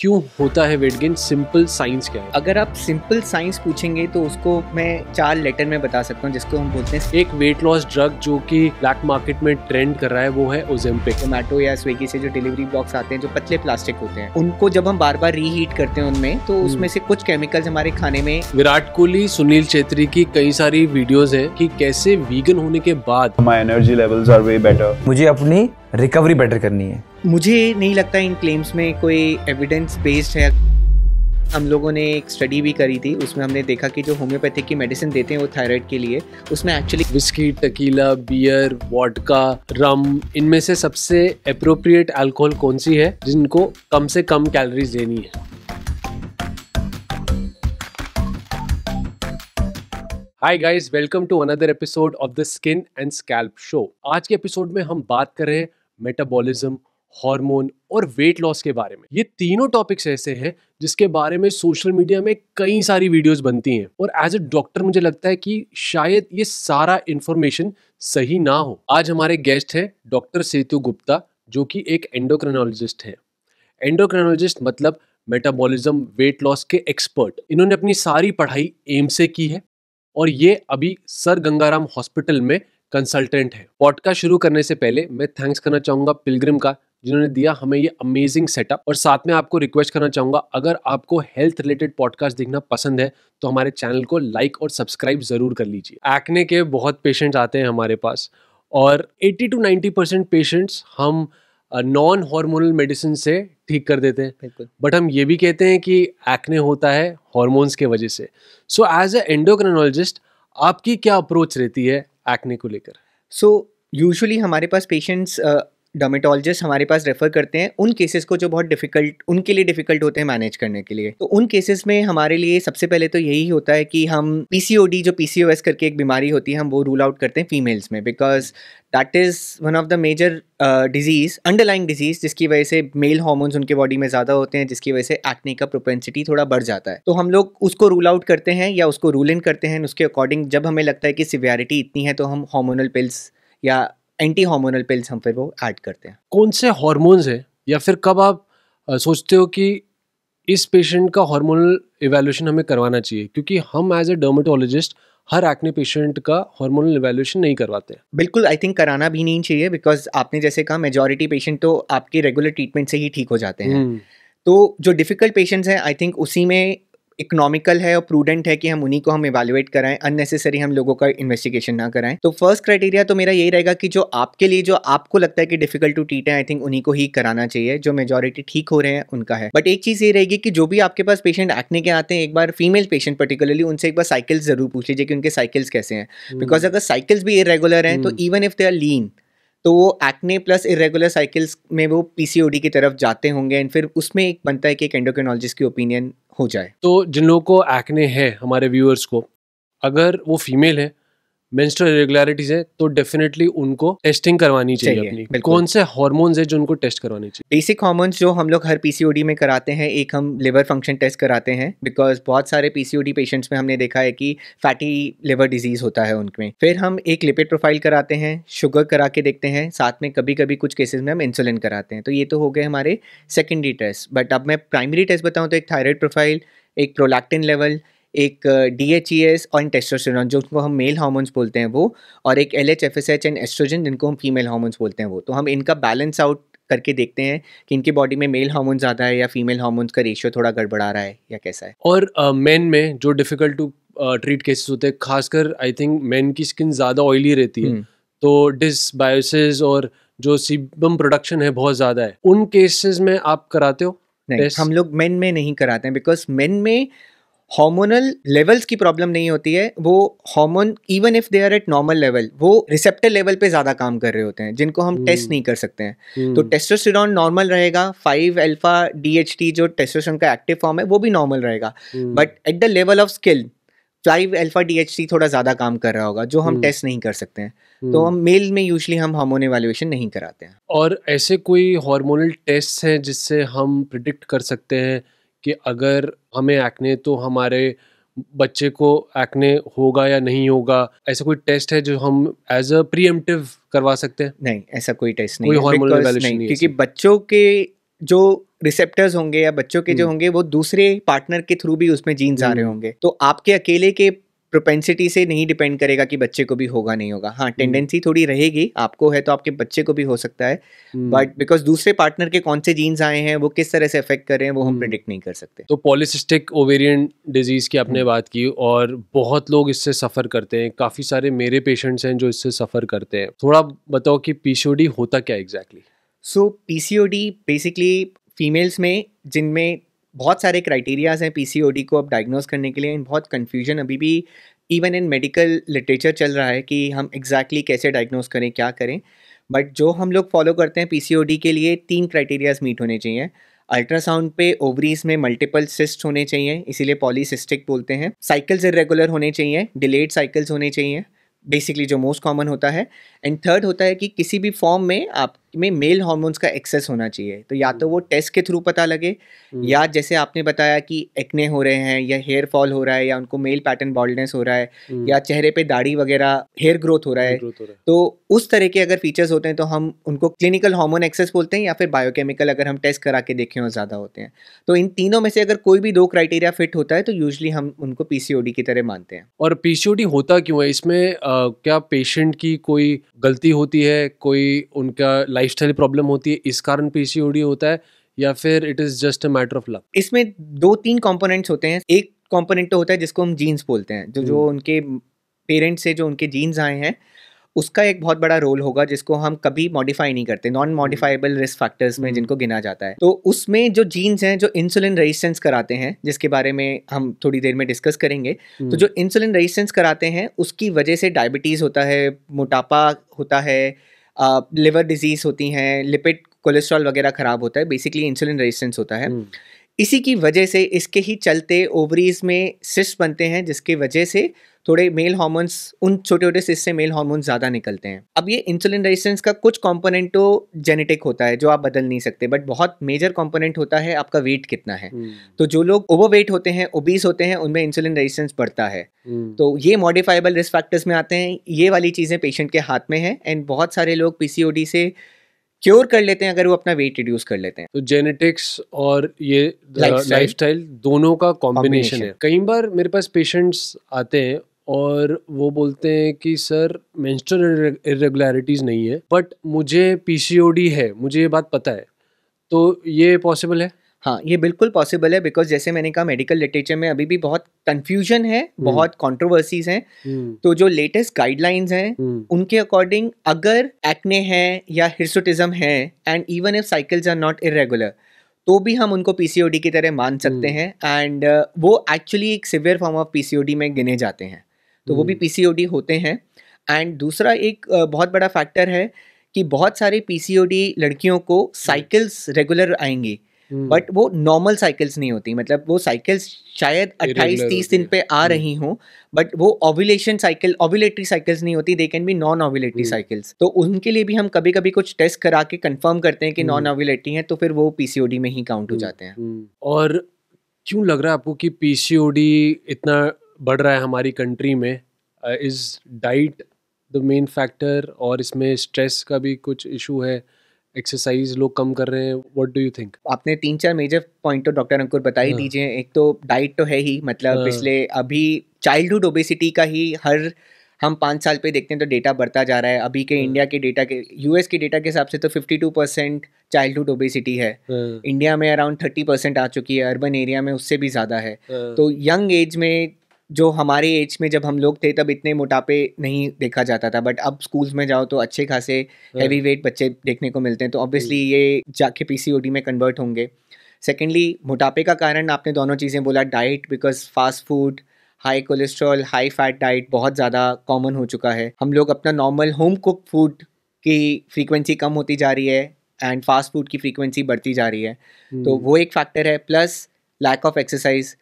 क्यों होता है वेट गेन सिंपल साइंस क्या है अगर आप सिंपल साइंस पूछेंगे तो उसको मैं चार लेटर में बता सकता हूँ जिसको हम बोलते हैं एक वेट लॉस ड्रग जो कि ब्लैक मार्केट में ट्रेंड कर रहा है वो है ओजेम्पिक जोमेटो या स्विगी से जो डिलीवरी बॉक्स आते हैं जो पतले प्लास्टिक होते हैं उनको जब हम बार बार रीहीट करते हैं उनमें तो हम्म। उसमें से कुछ केमिकल्स हमारे खाने में विराट कोहली सुनील छेत्री की कई सारी वीडियोज है की कैसे वीगन होने के बाद my energy levels are way better मुझे अपनी रिकवरी बेटर करनी है मुझे नहीं लगता इन क्लेम्स में कोई एविडेंस बेस्ड है हम लोगों ने एक स्टडी भी करी थी उसमें हमने देखा कि जो होम्योपैथिक की मेडिसिन देते हैं वो थायराइड के लिए उसमें actually whisky tequila beer vodka rum इनमें से सबसे अप्रोप्रिएट अल्कोहल कौन सी है जिनको कम से कम कैलोरीज लेनी है hi guys welcome to another episode of the skin and scalp show आज के एपिसोड में हम बात कर रहे हैं मेटाबॉलिज्म हार्मोन और वेट लॉस के बारे में ये तीनों टॉपिक्स ऐसे हैं जिसके बारे में सोशल मीडिया में कई सारी वीडियोस बनती हैं और एज ए डॉक्टर मुझे लगता है कि शायद ये सारा इन्फॉर्मेशन सही ना हो आज हमारे गेस्ट हैं डॉक्टर सेतु गुप्ता जो कि एक एंडोक्रेनोलॉजिस्ट है एंडोक्रेनोलॉजिस्ट मतलब मेटाबॉलिज्म वेट लॉस के एक्सपर्ट इन्होंने अपनी सारी पढ़ाई एम से की है और ये अभी सर गंगाराम हॉस्पिटल में कंसल्टेंट है पॉडकास्ट शुरू करने से पहले मैं थैंक्स करना चाहूँगा पिलग्रिम का जिन्होंने दिया हमें ये अमेजिंग सेटअप और साथ में आपको रिक्वेस्ट करना चाहूँगा अगर आपको हेल्थ रिलेटेड पॉडकास्ट देखना पसंद है तो हमारे चैनल को लाइक और सब्सक्राइब ज़रूर कर लीजिए एक्ने के बहुत पेशेंट्स आते हैं हमारे पास और 80 टू 90 परसेंट पेशेंट्स हम नॉन हार्मोनल मेडिसिन से ठीक कर देते हैं बट हम ये भी कहते हैं कि एक्ने होता है हॉर्मोन्स के वजह से सो एज ए एंडोक्रेनोलॉजिस्ट आपकी क्या अप्रोच रहती है एक्ने को लेकर सो so, यूजुअली हमारे पास पेशेंट्स डोमेटोलॉजिस्ट हमारे पास रेफ़र करते हैं उन केसेस को जो बहुत डिफ़िकल्ट उनके लिए डिफ़िकल्ट होते हैं मैनेज करने के लिए तो उन केसेस में हमारे लिए सबसे पहले तो यही होता है कि हम पी जो पी करके एक बीमारी होती है हम वो रूल आउट करते हैं फीमेल्स में because that is one of the major disease underlying disease जिसकी वजह से मेल हॉर्मोन्स उनके बॉडी में ज़्यादा होते हैं जिसकी वजह से एक्ने का प्रोपेंसिटी थोड़ा बढ़ जाता है तो हम लोग उसको रूल आउट करते हैं या उसको रूल इन करते हैं उसके अकॉर्डिंग जब हमें लगता है कि सिवियरिटी इतनी है तो हम हॉर्मोनल पिल्स या एंटी हार्मोनल पिल्स हम फिर वो ऐड करते हैं कौन से हॉर्मोन्स हैं या फिर कब आप आ, सोचते हो कि इस पेशेंट का हार्मोनल इवेल्यूशन हमें करवाना चाहिए क्योंकि हम एज ए डर्मेटोलॉजिस्ट हर एक्ने पेशेंट का हार्मोनल इवेल्यूशन नहीं करवाते बिल्कुल आई थिंक कराना भी नहीं चाहिए बिकॉज आपने जैसे कहा मेजोरिटी पेशेंट तो आपके रेगुलर ट्रीटमेंट से ही ठीक हो जाते हैं हम्म। तो जो डिफ़िकल्ट पेशेंट्स हैं आई थिंक उसी में इकोनॉमिकल है और प्रूडेंट है कि हम उन्हीं को हम इवेलुएट कराएं अननेसेसरी हम लोगों का इन्वेस्टिगेशन ना कराएं तो फर्स्ट क्राइटेरिया तो मेरा यही रहेगा कि जो आपके लिए जो आपको लगता है कि डिफिकल्ट टू ट्रीट है आई थिंक उन्हीं को ही कराना चाहिए जो मेजोरिटी ठीक हो रहे हैं उनका है बट एक चीज़ ये रहेगी कि जो भी आपके पास पेशेंट एक्ने के आते हैं एक बार फीमेल पेशेंट पर्टिकुलरली उनसे एक बार साइकिल्स जरूर पूछ लीजिए कि उनके साइकिल्स कैसे हैं बिकॉज hmm. अगर साइकिल्स भी इरेगुलर हैं तो even if they are lean तो वो एक्ने प्लस इरेगुलर साइकिल्स में वो पीसीओडी की तरफ जाते होंगे एंड फिर उसमें एक बनता है कि एक एंडोक्रिनोलॉजिस्ट की ओपिनियन हो जाए तो जिन लोगों को एक्ने है हमारे व्यूअर्स को अगर वो फीमेल है मेंस्ट्रुअल इरेगुलरिटीज है तो डेफिनेटली उनको टेस्टिंग करवानी चाहिए, चाहिए अपनी कौन से हॉर्मोन्स है जो उनको टेस्ट करवाने चाहिए बेसिक हॉर्मोन्स जो हम लोग हर पीसीओडी में कराते हैं एक हम लिवर फंक्शन टेस्ट कराते हैं बिकॉज बहुत सारे पीसीओडी पेशेंट्स में हमने देखा है कि फैटी लिवर डिजीज होता है उनमें फिर हम एक लिपिड प्रोफाइल कराते हैं शुगर करा के देखते हैं साथ में कभी कभी कुछ केसेस में हम इंसुलिन कराते हैं तो ये तो हो गए हमारे सेकेंडरी टेस्ट बट अब मैं प्राइमरी टेस्ट बताऊँ तो एक थायराइड प्रोफाइल एक प्रोलैक्टिन लेवल एक डी एच ई एस और टेस्टोस्टेरॉन जो उनको हम मेल हार्मोन्स बोलते हैं वो और एक L H F S H and estrogen जिनको हम फीमेल हार्मोन्स बोलते हैं वो तो हम इनका बैलेंस आउट करके देखते हैं कि इनके बॉडी में मेल हार्मोन ज़्यादा है या फीमेल हार्मोन्स का रेशियो थोड़ा गड़बड़ा रहा है या कैसा है और मेन uh, में जो डिफ़िकल्ट टू ट्रीट केसेस होते हैं खासकर आई थिंक मेन की स्किन ज़्यादा ऑयली रहती है हम्म। तो डिसबायोसिस और जो सीबम प्रोडक्शन है बहुत ज़्यादा है उन केसेस में आप कराते हो नहीं, हम लोग मेन में नहीं कराते हैं बिकॉज मेन में हार्मोनल लेवल्स की प्रॉब्लम नहीं होती है वो hormone even if they are at normal level वो रिसेप्टर लेवल पे ज़्यादा काम कर रहे होते हैं जिनको हम hmm. टेस्ट हम्म। नहीं कर सकते हैं hmm. तो टेस्टोस्टेरॉन नॉर्मल रहेगा फाइव एल्फा डी जो टेस्टोस्टेरॉन का एक्टिव फॉर्म है वो भी नॉर्मल रहेगा but at the level of skin five alpha D थोड़ा ज़्यादा काम कर रहा होगा जो हम टेस्ट हम्म। नहीं कर सकते हैं तो हम मेल में यूजली हम हार्मोन एवेल्युएशन नहीं कराते हैं और ऐसे कोई हार्मोनल टेस्ट हैं जिससे हम प्रिडिक्ट कर सकते हैं कि अगर हमें एक्ने तो हमारे बच्चे को एक्ने होगा या नहीं होगा ऐसा कोई टेस्ट है जो हम एज अ प्रीएम्प्टिव करवा सकते हैं नहीं ऐसा कोई टेस्ट नहीं कोई हार्मोनल नहीं क्योंकि बच्चों के जो रिसेप्टर्स होंगे या बच्चों के जो हम्म। होंगे वो दूसरे पार्टनर के थ्रू भी उसमें जीन्स आ रहे हम्म। होंगे तो आपके अकेले के प्रोपेंसिटी से नहीं डिपेंड करेगा कि बच्चे को भी होगा नहीं होगा हाँ टेंडेंसी हम्म। थोड़ी रहेगी आपको है तो आपके बच्चे को भी हो सकता है बट हम्म। बिकॉज दूसरे पार्टनर के कौन से जीन्स आए हैं वो किस तरह से अफेक्ट कर रहे हैं वो हम प्रिडिक्ट हम्म। नहीं कर सकते तो पॉलिसिस्टिक ओवेरियन डिजीज़ की आपने बात की और बहुत लोग इससे सफ़र करते हैं काफ़ी सारे मेरे पेशेंट्स हैं जो इससे सफ़र करते हैं थोड़ा बताओ कि पीसीओडी होता क्या exactly so PCOD basically females में जिनमें बहुत सारे क्राइटेरियाज़ हैं पीसीओडी को अब डायग्नोज करने के लिए बहुत कन्फ्यूजन अभी भी इवन इन मेडिकल लिटरेचर चल रहा है कि हम एग्जैक्टली exactly कैसे डायग्नोज करें क्या करें बट जो हम लोग फॉलो करते हैं पीसीओडी के लिए तीन क्राइटेरियाज मीट होने चाहिए अल्ट्रासाउंड पे ओवरीज में मल्टीपल सिस्ट होने चाहिए इसीलिए पॉलीसिस्टिक बोलते हैं साइकिल्स इरेगुलर होने चाहिए डिलेड साइकिल्स होने चाहिए बेसिकली जो मोस्ट कॉमन होता है एंड थर्ड होता है कि किसी भी फॉर्म में आप में मेल हॉर्मोन्स का एक्सेस होना चाहिए तो या तो वो टेस्ट हम्म। के थ्रू पता लगे हम्म। या जैसे आपने बताया कि एक्ने हो रहे हैं या हेयर फॉल हो रहा है या उनको मेल पैटर्न बॉल्डनेस हो रहा है हम्म। या चेहरे पे दाढ़ी वगैरह हेयर ग्रोथ हो रहा है तो उस तरह के अगर फीचर्स होते हैं तो हम उनको क्लिनिकल हॉर्मोन एक्सेस बोलते हैं या फिर बायोकेमिकल अगर हम टेस्ट करा के देखें और ज़्यादा होते हैं तो इन तीनों में से अगर कोई भी दो क्राइटेरिया फिट होता है तो यूजली हम उनको पी की तरह मानते हैं और पी होता क्यों है इसमें क्या पेशेंट की कोई गलती होती है कोई उनका लाइफस्टाइल प्रॉब्लम होती है इस कारण पीसीओडी होता है या फिर it is just a matter of luck इसमें दो तीन कंपोनेंट्स होते हैं एक कंपोनेंट तो होता है जिसको हम जीन्स बोलते हैं जो जो हम्म। उनके पेरेंट्स से जो उनके जीन्स आए हैं उसका एक बहुत बड़ा रोल होगा जिसको हम कभी मॉडिफाई नहीं करते नॉन मॉडिफाइबल रिस्क फैक्टर्स में हम्म। जिनको गिना जाता है तो उसमें जो जीन्स हैं जो इंसुलिन रेजिस्टेंस कराते हैं जिसके बारे में हम थोड़ी देर में डिस्कस करेंगे तो हम्म। जो इंसुलिन रेजिस्टेंस कराते हैं उसकी वजह से डायबिटीज़ होता है मोटापा होता है लिवर डिजीज़ होती हैं लिपिड कोलेस्ट्रॉल वगैरह ख़राब होता है बेसिकली इंसुलिन रेजिस्टेंस होता है हम्म। इसी की वजह से इसके ही चलते ओवरीज में सिस्ट बनते हैं जिसकी वजह से थोड़े मेल हार्मोन्स उन छोटे छोटे सिस्ट से मेल हार्मोन्स ज़्यादा निकलते हैं अब ये इंसुलिन रेजिस्टेंस का कुछ कॉम्पोनेंट तो जेनेटिक होता है जो आप बदल नहीं सकते बट बहुत मेजर कॉम्पोनेंट होता है आपका वेट कितना है हम्म। तो जो लोग ओवरवेट होते हैं ओबीस होते हैं उनमें इंसुलिन रेजिस्टेंस बढ़ता है हम्म। तो ये मॉडिफाइबल रिस्क फैक्टर्स में आते हैं ये वाली चीज़ें पेशेंट के हाथ में हैं एंड बहुत सारे लोग पी से क्योर कर लेते हैं अगर वो अपना वेट रिड्यूस कर लेते हैं तो जेनेटिक्स और ये लाइफ uh, स्टाइल दोनों का कॉम्बिनेशन है कई बार मेरे पास पेशेंट्स आते हैं और वो बोलते हैं कि सर मेंस्ट्रुअल इरेगुलरिटीज़ नहीं है बट मुझे पीसीओडी है मुझे ये बात पता है तो ये पॉसिबल है हाँ ये बिल्कुल पॉसिबल है बिकॉज जैसे मैंने कहा मेडिकल लिटरेचर में अभी भी बहुत कन्फ्यूजन है हम्म। बहुत कॉन्ट्रोवर्सीज हैं हम्म। तो जो लेटेस्ट गाइडलाइंस हैं हम्म। उनके अकॉर्डिंग अगर एक्ने हैं या हिरसोटिज्म है and even if cycles are not irregular तो भी हम उनको पीसीओडी की तरह मान सकते हैं एंड uh, वो एक्चुअली एक सिवियर फॉर्म ऑफ पीसीओडी में गिने जाते हैं तो वो भी पीसीओडी होते हैं एंड दूसरा एक uh, बहुत बड़ा फैक्टर है कि बहुत सारे पीसीओडी लड़कियों को साइकिल्स रेगुलर आएंगी बट हम्म। वो नॉर्मल साइकिल्स नहीं होती मतलब वो साइकिल्स शायद 28 तीस दिन पे आ हम्म। रही हों बट वो ओव्यूलेशन साइकिल ओव्यूलेटरी साइकिल्स नहीं होती they can be non ovulatory cycles तो उनके लिए भी हम कभी कभी कुछ टेस्ट करा के कंफर्म करते हैं कि नॉन ओव्यूलेटरी है तो फिर वो पीसीओडी में ही काउंट हो हम्म। जाते हैं और क्यों लग रहा है आपको कि पीसीओडी इतना बढ़ रहा है हमारी कंट्री में is diet the main factor और इसमें स्ट्रेस का भी कुछ इशू है एक्सरसाइज लोग कम कर रहे हैं व्हाट डू यू थिंक आपने तीन चार मेजर पॉइंट तो डॉक्टर अंकुर बता ही हाँ। दीजिए एक तो डाइट तो है ही मतलब हाँ। पिछले अभी चाइल्डहुड ओबेसिटी का ही हर हम पाँच साल पे देखते हैं तो डेटा बढ़ता जा रहा है अभी के इंडिया हाँ। के डेटा के यूएस के डेटा के हिसाब से तो 52 परसेंट चाइल्डहुड ओबेसिटी है इंडिया में अराउंड 30 परसेंट आ चुकी है अर्बन एरिया में उससे भी ज़्यादा है तो यंग एज में जो हमारे एज में जब हम लोग थे तब इतने मोटापे नहीं देखा जाता था बट अब स्कूल में जाओ तो अच्छे खासे हैवी हाँ। वेट बच्चे देखने को मिलते हैं तो ऑब्वियसली ये जाके पीसीओडी में कन्वर्ट होंगे सेकेंडली मोटापे का कारण आपने दोनों चीज़ें बोला diet because fast food high cholesterol high fat diet बहुत ज़्यादा कॉमन हो चुका है हम लोग अपना नॉर्मल होम कुक फूड की फ्रीक्वेंसी कम होती जा रही है एंड फास्ट फूड की फ्रीक्वेंसी बढ़ती जा रही है तो हम्म। वो एक फैक्टर है प्लस लैक ऑफ एक्सरसाइज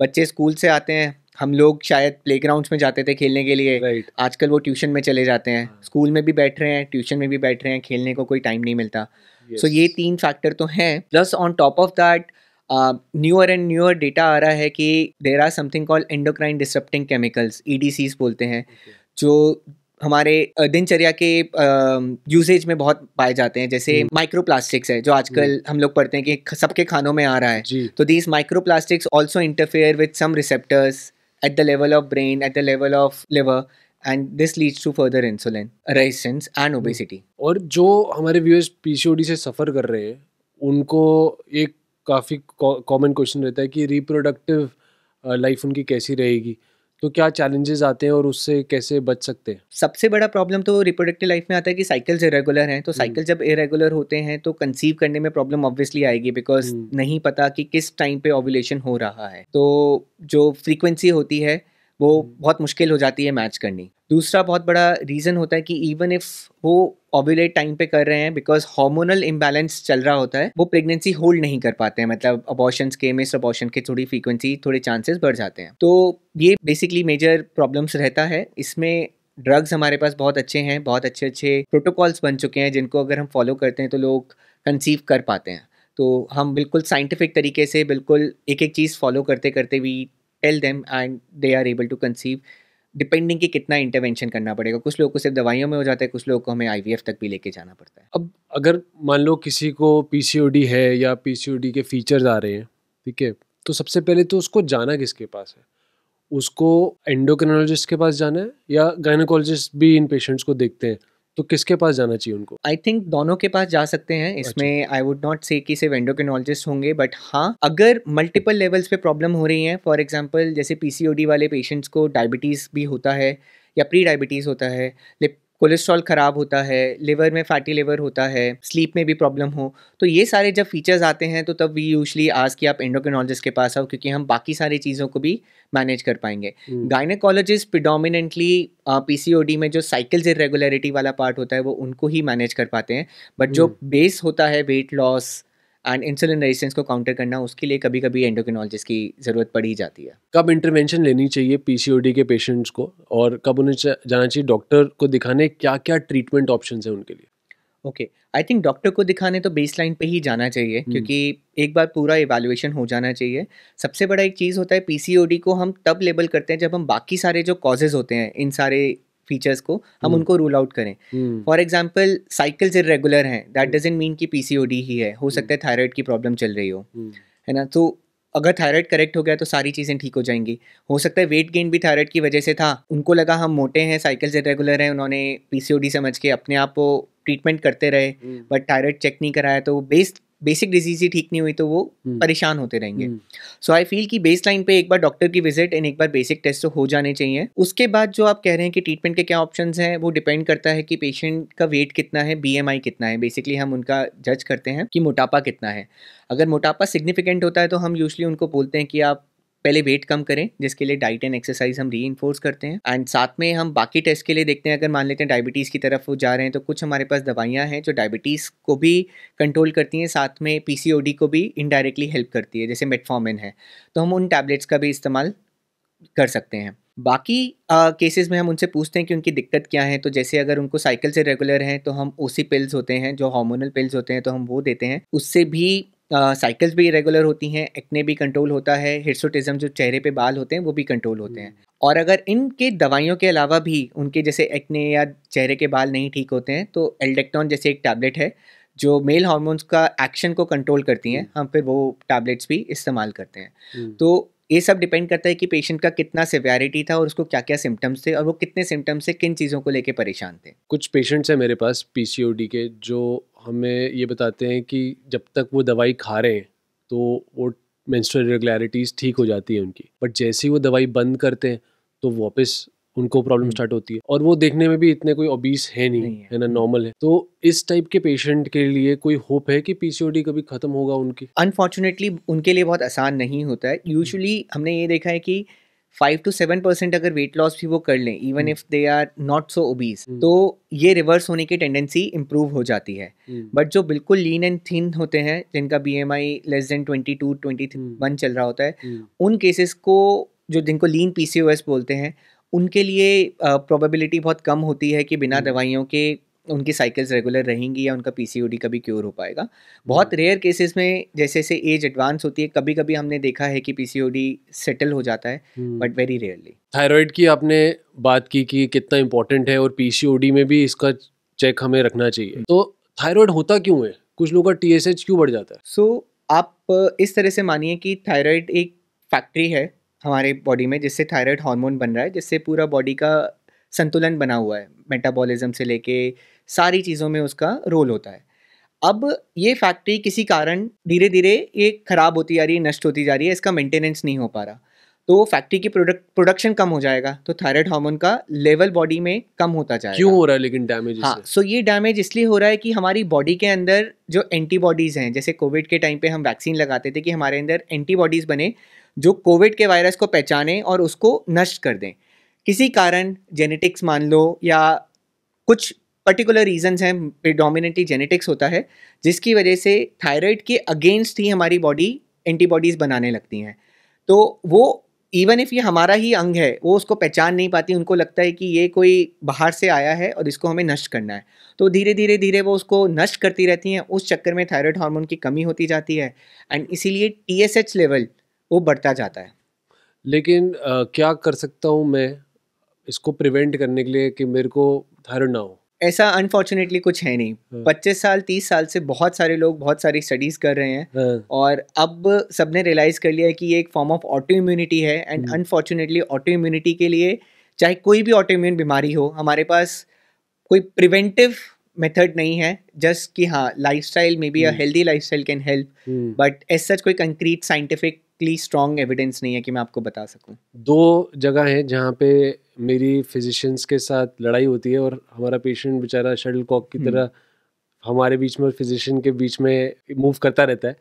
बच्चे स्कूल से आते हैं हम लोग शायद प्ले में जाते थे खेलने के लिए right. आजकल वो ट्यूशन में चले जाते हैं स्कूल हाँ। में भी बैठ रहे हैं ट्यूशन में भी बैठ रहे हैं खेलने को कोई टाइम नहीं मिलता सो yes. so, ये तीन फैक्टर तो हैं plus on top of that newer and newer data आ रहा है कि there are something call endocrine disrupting chemicals ई बोलते हैं okay. जो हमारे uh, दिनचर्या के यूजेज uh, में बहुत पाए जाते हैं जैसे माइक्रो hmm. प्लास्टिक्स है जो आजकल hmm. हम लोग पढ़ते हैं कि सबके खानों में आ रहा है तो these micro plastics also interfere with some receptors at the level of brain, at the level of liver. And this leads to further insulin resistance and obesity और जो हमारे viewers P C O D से suffer कर रहे हैं उनको एक काफ़ी कॉमन क्वेश्चन रहता है कि रिप्रोडक्टिव लाइफ uh, उनकी कैसी रहेगी तो क्या चैलेंजेस आते हैं और उससे कैसे बच सकते हैं सबसे बड़ा प्रॉब्लम तो रिप्रोडक्टिव लाइफ में आता है कि साइकिल्स इरेगुलर हैं तो साइकिल हम्म। जब इरेगुलर होते हैं तो कंसीव करने में प्रॉब्लम ऑब्वियसली आएगी बिकॉज हम्म। नहीं पता कि किस टाइम पे ऑव्यूलेशन हो रहा है तो जो फ्रीक्वेंसी होती है वो हम्म। बहुत मुश्किल हो जाती है मैच करनी दूसरा बहुत बड़ा रीज़न होता है कि इवन इफ वो ओव्यूलेट टाइम पे कर रहे हैं बिकॉज हार्मोनल इम्बैलेंस चल रहा होता है वो प्रेगनेंसी होल्ड नहीं कर पाते हैं मतलब अबॉर्शन के मिस अबॉर्शन के थोड़ी फ्रीक्वेंसी थोड़े चांसेस बढ़ जाते हैं तो ये बेसिकली मेजर प्रॉब्लम्स रहता है इसमें ड्रग्स हमारे पास बहुत अच्छे हैं बहुत अच्छे अच्छे प्रोटोकॉल्स बन चुके हैं जिनको अगर हम फॉलो करते हैं तो लोग कंसीव कर पाते हैं तो हम बिल्कुल साइंटिफिक तरीके से बिल्कुल एक एक चीज़ फॉलो करते करते we tell them and they are able to conceive depending कि कितना इंटरवेंशन करना पड़ेगा कुछ लोग को सिर्फ दवाइयों में हो जाता है कुछ लोग को हमें आई तक भी लेके जाना पड़ता है अब अगर मान लो किसी को पी है या पी के फीचर्स आ रहे हैं ठीक है तो सबसे पहले तो उसको जाना किसके पास है उसको एंडोक्रिनोलॉजिस्ट के पास जाना है या गायनोकोलॉजिस्ट भी इन पेशेंट्स को देखते हैं तो किसके पास जाना चाहिए उनको आई थिंक दोनों के पास जा सकते हैं अच्छा। इसमें आई वुड नॉट से कि सिर्फ एंडोक्रिनोलॉजिस्ट होंगे बट हाँ अगर मल्टीपल लेवल्स पे प्रॉब्लम हो रही है फॉर एग्जाम्पल जैसे पी वाले पेशेंट्स को डायबिटीज़ भी होता है या प्री डायबिटीज़ होता है कोलेस्ट्रॉल ख़राब होता है लिवर में फैटी लिवर होता है स्लीप में भी प्रॉब्लम हो तो ये सारे जब फीचर्स आते हैं तो तब वी यूजली आज कि आप एंडोक्रिनोलॉजिस्ट के पास आओ क्योंकि हम बाकी सारी चीज़ों को भी मैनेज कर पाएंगे गायनेकोलॉजिस्ट प्रिडोमिनेंटली डी में जो साइकिल्स इरेगुलरिटी वाला पार्ट होता है वो उनको ही मैनेज कर पाते हैं बट जो बेस hmm. होता है weight loss and insulin resistance को काउंटर करना उसके लिए कभी कभी एंडोक्रिनोलॉजिस्ट की ज़रूरत पड़ ही जाती है कब इंटरवेंशन लेनी चाहिए पीसीओडी के पेशेंट्स को और कब उन्हें जाना चाहिए डॉक्टर को दिखाने क्या क्या ट्रीटमेंट ऑप्शन है उनके लिए ओके आई थिंक डॉक्टर को दिखाने तो बेस लाइन पर ही जाना चाहिए hmm. क्योंकि एक बार पूरा इवेलुएशन हो जाना चाहिए सबसे बड़ा एक चीज़ होता है पीसीओडी को हम तब लेबल करते हैं जब हम बाकी सारे जो कॉजेज़ होते हैं इन सारे फीचर्स को हम hmm. उनको रूल आउट करें फॉर एग्जाम्पल साइकिल्स इरेगुलर हैं दैट डजेंट मीन कि पीसीओडी ही है हो सकता है थायराइड hmm. की प्रॉब्लम चल रही हो hmm. है ना तो अगर थायराइड करेक्ट हो गया तो सारी चीज़ें ठीक हो जाएंगी हो सकता है वेट गेन भी थायराइड की वजह से था उनको लगा हम मोटे हैं से इरेगुलर हैं उन्होंने पीसीओडी समझ के अपने आप को ट्रीटमेंट करते रहे बट थायराइड चेक नहीं कराया तो बेस्ड बेसिक डिजीज ही ठीक नहीं हुई तो वो हम्म। परेशान होते रहेंगे सो आई फील कि बेस लाइन पे एक बार डॉक्टर की विजिट एंड एक बार बेसिक टेस्ट तो हो जाने चाहिए उसके बाद जो आप कह रहे हैं कि ट्रीटमेंट के क्या ऑप्शन हैं वो डिपेंड करता है कि पेशेंट का वेट कितना है बी कितना है बेसिकली हम उनका जज करते हैं कि मोटापा कितना है अगर मोटापा सिग्निफिकेंट होता है तो हम यूजली उनको बोलते हैं कि आप पहले वेट कम करें जिसके लिए डाइट एंड एक्सरसाइज हम री करते हैं एंड साथ में हम बाकी टेस्ट के लिए देखते हैं अगर मान लेते हैं डायबिटीज़ की तरफ वो जा रहे हैं तो कुछ हमारे पास दवाइयाँ हैं जो डायबिटीज़ को भी कंट्रोल करती हैं साथ में पी को भी इनडायरेक्टली हेल्प करती है जैसे मेटफॉर्मिन है तो हम उन टैबलेट्स का भी इस्तेमाल कर सकते हैं बाकी केसेस में हम उनसे पूछते हैं कि उनकी दिक्कत क्या है तो जैसे अगर उनको साइकिल से रेगुलर हैं तो हम ओसी पिल्स होते हैं जो हार्मोनल पिल्स होते हैं तो हम वो देते हैं उससे भी साइकिल्स भी रेगुलर होती हैं एक्ने भी कंट्रोल होता है हिरसोटिज्म जो चेहरे पे बाल होते हैं वो भी कंट्रोल होते हैं हम्म। और अगर इनके दवाइयों के अलावा भी उनके जैसे एक्ने या चेहरे के बाल नहीं ठीक होते हैं तो एल्डेक्टॉन जैसे एक टैबलेट है जो मेल हार्मोन्स का एक्शन को कंट्रोल करती हैं हम्म। हम फिर वो टैबलेट्स भी इस्तेमाल करते हैं हम्म। तो ये सब डिपेंड करता है कि पेशेंट का कितना सिवियरिटी था और उसको क्या क्या सिम्टम्स थे और वो कितने सिम्टम्स से किन चीज़ों को लेके परेशान थे कुछ पेशेंट्स हैं मेरे पास पीसीओडी के जो हमें ये बताते हैं कि जब तक वो दवाई खा रहे हैं तो वो मेंस्ट्रुअल रेगुलरिटीज़ ठीक हो जाती है उनकी बट जैसे ही वो दवाई बंद करते हैं तो वापस उनको प्रॉब्लम हम्म। स्टार्ट होती है और वो देखने में भी इतने कोई ओबीस है नहीं, नहीं है ना नॉर्मल हम्म। है तो इस टाइप के पेशेंट के लिए कोई होप है कि पीसीओडी कभी खत्म होगा उनकी अनफॉर्चुनेटली उनके लिए बहुत आसान नहीं होता है यूजुअली हम्म। हमने ये देखा है कि फाइव टू सेवन परसेंट अगर वेट लॉस भी वो कर लें even if they are not so obese तो ये रिवर्स होने की टेंडेंसी इम्प्रूव हो जाती है बट hmm. जो बिल्कुल लीन एंड थिन होते हैं जिनका B M I less than twenty to twenty one चल रहा होता है hmm. उन केसेस को जो जिनको लीन पी सी ओ एस बोलते हैं उनके लिए प्रोबेबिलिटी बहुत कम होती है कि बिना hmm. दवाइयों के उनकी साइकिल्स रेगुलर रहेंगी या उनका पीसीओडी कभी क्योर हो पाएगा बहुत रेयर हम्म। केसेस में जैसे जैसे एज एडवांस होती है कभी कभी हमने देखा है कि पीसीओडी सेटल हो जाता है बट वेरी रेयरली थायराइड की आपने बात की कि कितना इंपॉर्टेंट है और पीसीओडी में भी इसका चेक हमें रखना चाहिए हम्म। तो थायराइड होता क्यों है कुछ लोगों का टीएसएच क्यों बढ़ जाता है सो so, आप इस तरह से मानिए कि थायराइड एक फैक्ट्री है हमारे बॉडी में जिससे थायराइड हार्मोन बन रहा है जिससे पूरा बॉडी का संतुलन बना हुआ है मेटाबॉलिज्म से लेके सारी चीज़ों में उसका रोल होता है अब ये फैक्ट्री किसी कारण धीरे धीरे ये ख़राब होती जा रही है नष्ट होती जा रही है इसका मेंटेनेंस नहीं हो पा रहा तो फैक्ट्री की प्रोडक्ट प्रोडक्शन कम हो जाएगा तो थायराइड हार्मोन का लेवल बॉडी में कम होता जाएगा क्यों हो रहा है लेकिन डैमेज हाँ सो ये डैमेज इसलिए हो रहा है कि हमारी बॉडी के अंदर जो एंटीबॉडीज़ हैं जैसे कोविड के टाइम पे हम वैक्सीन लगाते थे कि हमारे अंदर एंटीबॉडीज़ बने जो कोविड के वायरस को पहचाने और उसको नष्ट कर दें किसी कारण जेनेटिक्स मान लो या कुछ पर्टिकुलर रीजंस हैं प्रिडोमिनेटली जेनेटिक्स होता है जिसकी वजह से थायराइड के अगेंस्ट ही हमारी बॉडी एंटीबॉडीज़ बनाने लगती हैं तो वो इवन इफ़ ये हमारा ही अंग है वो उसको पहचान नहीं पाती उनको लगता है कि ये कोई बाहर से आया है और इसको हमें नष्ट करना है तो धीरे धीरे धीरे वो उसको नष्ट करती रहती हैं उस चक्कर में थायराइड हार्मोन की कमी होती जाती है एंड इसीलिए टी लेवल वो बढ़ता जाता है लेकिन आ, क्या कर सकता हूँ मैं इसको प्रिवेंट करने के लिए कि मेरे को थायराइड ना हो ऐसा अनफॉर्चुनेटली कुछ है नहीं हाँ। पच्चीस साल तीस साल से बहुत सारे लोग बहुत सारी स्टडीज कर रहे हैं हाँ। और अब सबने रियलाइज कर लिया है कि ये एक फॉर्म ऑफ ऑटो इम्यूनिटी है एंड अनफॉर्चुनेटली ऑटो इम्यूनिटी के लिए चाहे कोई भी ऑटो इम्यून बीमारी हो हमारे पास कोई प्रिवेंटिव मेथड नहीं है जस्ट कि हाँ lifestyle maybe although healthy lifestyle can help but as such कोई कंक्रीट साइंटिफिकली स्ट्रॉन्ग एविडेंस नहीं है कि मैं आपको बता सकूँ दो जगह है जहाँ पे मेरी फिजिशियंस के साथ लड़ाई होती है और हमारा पेशेंट बेचारा शटल कॉक की हम्म। तरह हमारे बीच में और फिजिशियन के बीच में मूव करता रहता है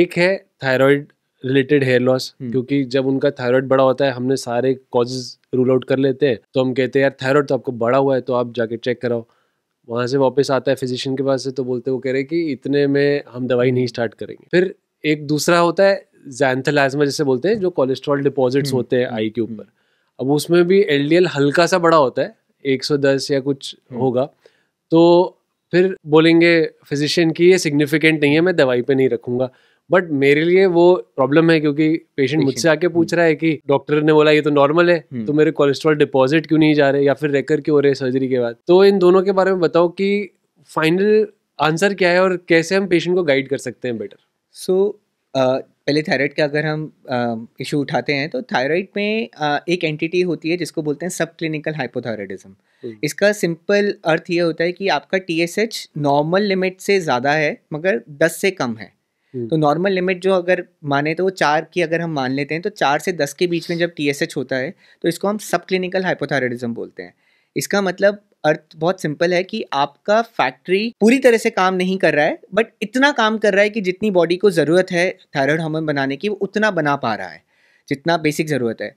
एक है थायराइड रिलेटेड हेयर लॉस क्योंकि जब उनका थायराइड बड़ा होता है हमने सारे कॉजेज रूल आउट कर लेते हैं तो हम कहते हैं यार थायराइड तो आपको बड़ा हुआ है तो आप जाके चेक कराओ वहाँ से वापस आता है फिजिशियन के पास से तो बोलते वो कह रहे कि इतने में हम दवाई नहीं स्टार्ट करेंगे फिर एक दूसरा होता है जैंथलाज्मा जैसे बोलते हैं जो कोलेस्ट्रॉल हम्म। डिपॉजिट्स होते हैं आई के हम्म। ऊपर अब उसमें भी एल हल्का सा बड़ा होता है 110 या कुछ हम्म। होगा तो फिर बोलेंगे फिजिशियन की ये सिग्निफिकेंट नहीं है मैं दवाई पे नहीं रखूँगा बट मेरे लिए वो प्रॉब्लम है क्योंकि पेशेंट मुझसे आके पूछ हम्म। रहा है कि डॉक्टर ने बोला ये तो नॉर्मल है हम्म। तो मेरे कोलेस्ट्रॉल डिपॉजिट क्यों नहीं जा रहे या फिर रेकर क्यों हो रहे सर्जरी के बाद तो इन दोनों के बारे में बताओ कि फाइनल आंसर क्या है और कैसे हम पेशेंट को गाइड कर सकते हैं बेटर सो so, uh, पहले थायराइड का अगर हम इशू उठाते हैं तो थायराइड में आ, एक एंटिटी होती है जिसको बोलते हैं सब क्लिनिकल हाइपोथायरॉयडिज्म इसका सिंपल अर्थ ये होता है कि आपका टीएसएच नॉर्मल लिमिट से ज़्यादा है मगर दस से कम है हम्म। तो नॉर्मल लिमिट जो अगर माने तो वो चार की अगर हम मान लेते हैं तो चार से दस के बीच में जब टी होता है तो इसको हम सब क्लिनिकल हाइपोथायराइडिज्म बोलते हैं इसका मतलब अर्थ बहुत सिंपल है कि आपका फैक्ट्री पूरी तरह से काम नहीं कर रहा है बट इतना काम कर रहा है कि जितनी बॉडी को ज़रूरत है थायराइड हार्मोन बनाने की वो उतना बना पा रहा है जितना बेसिक ज़रूरत है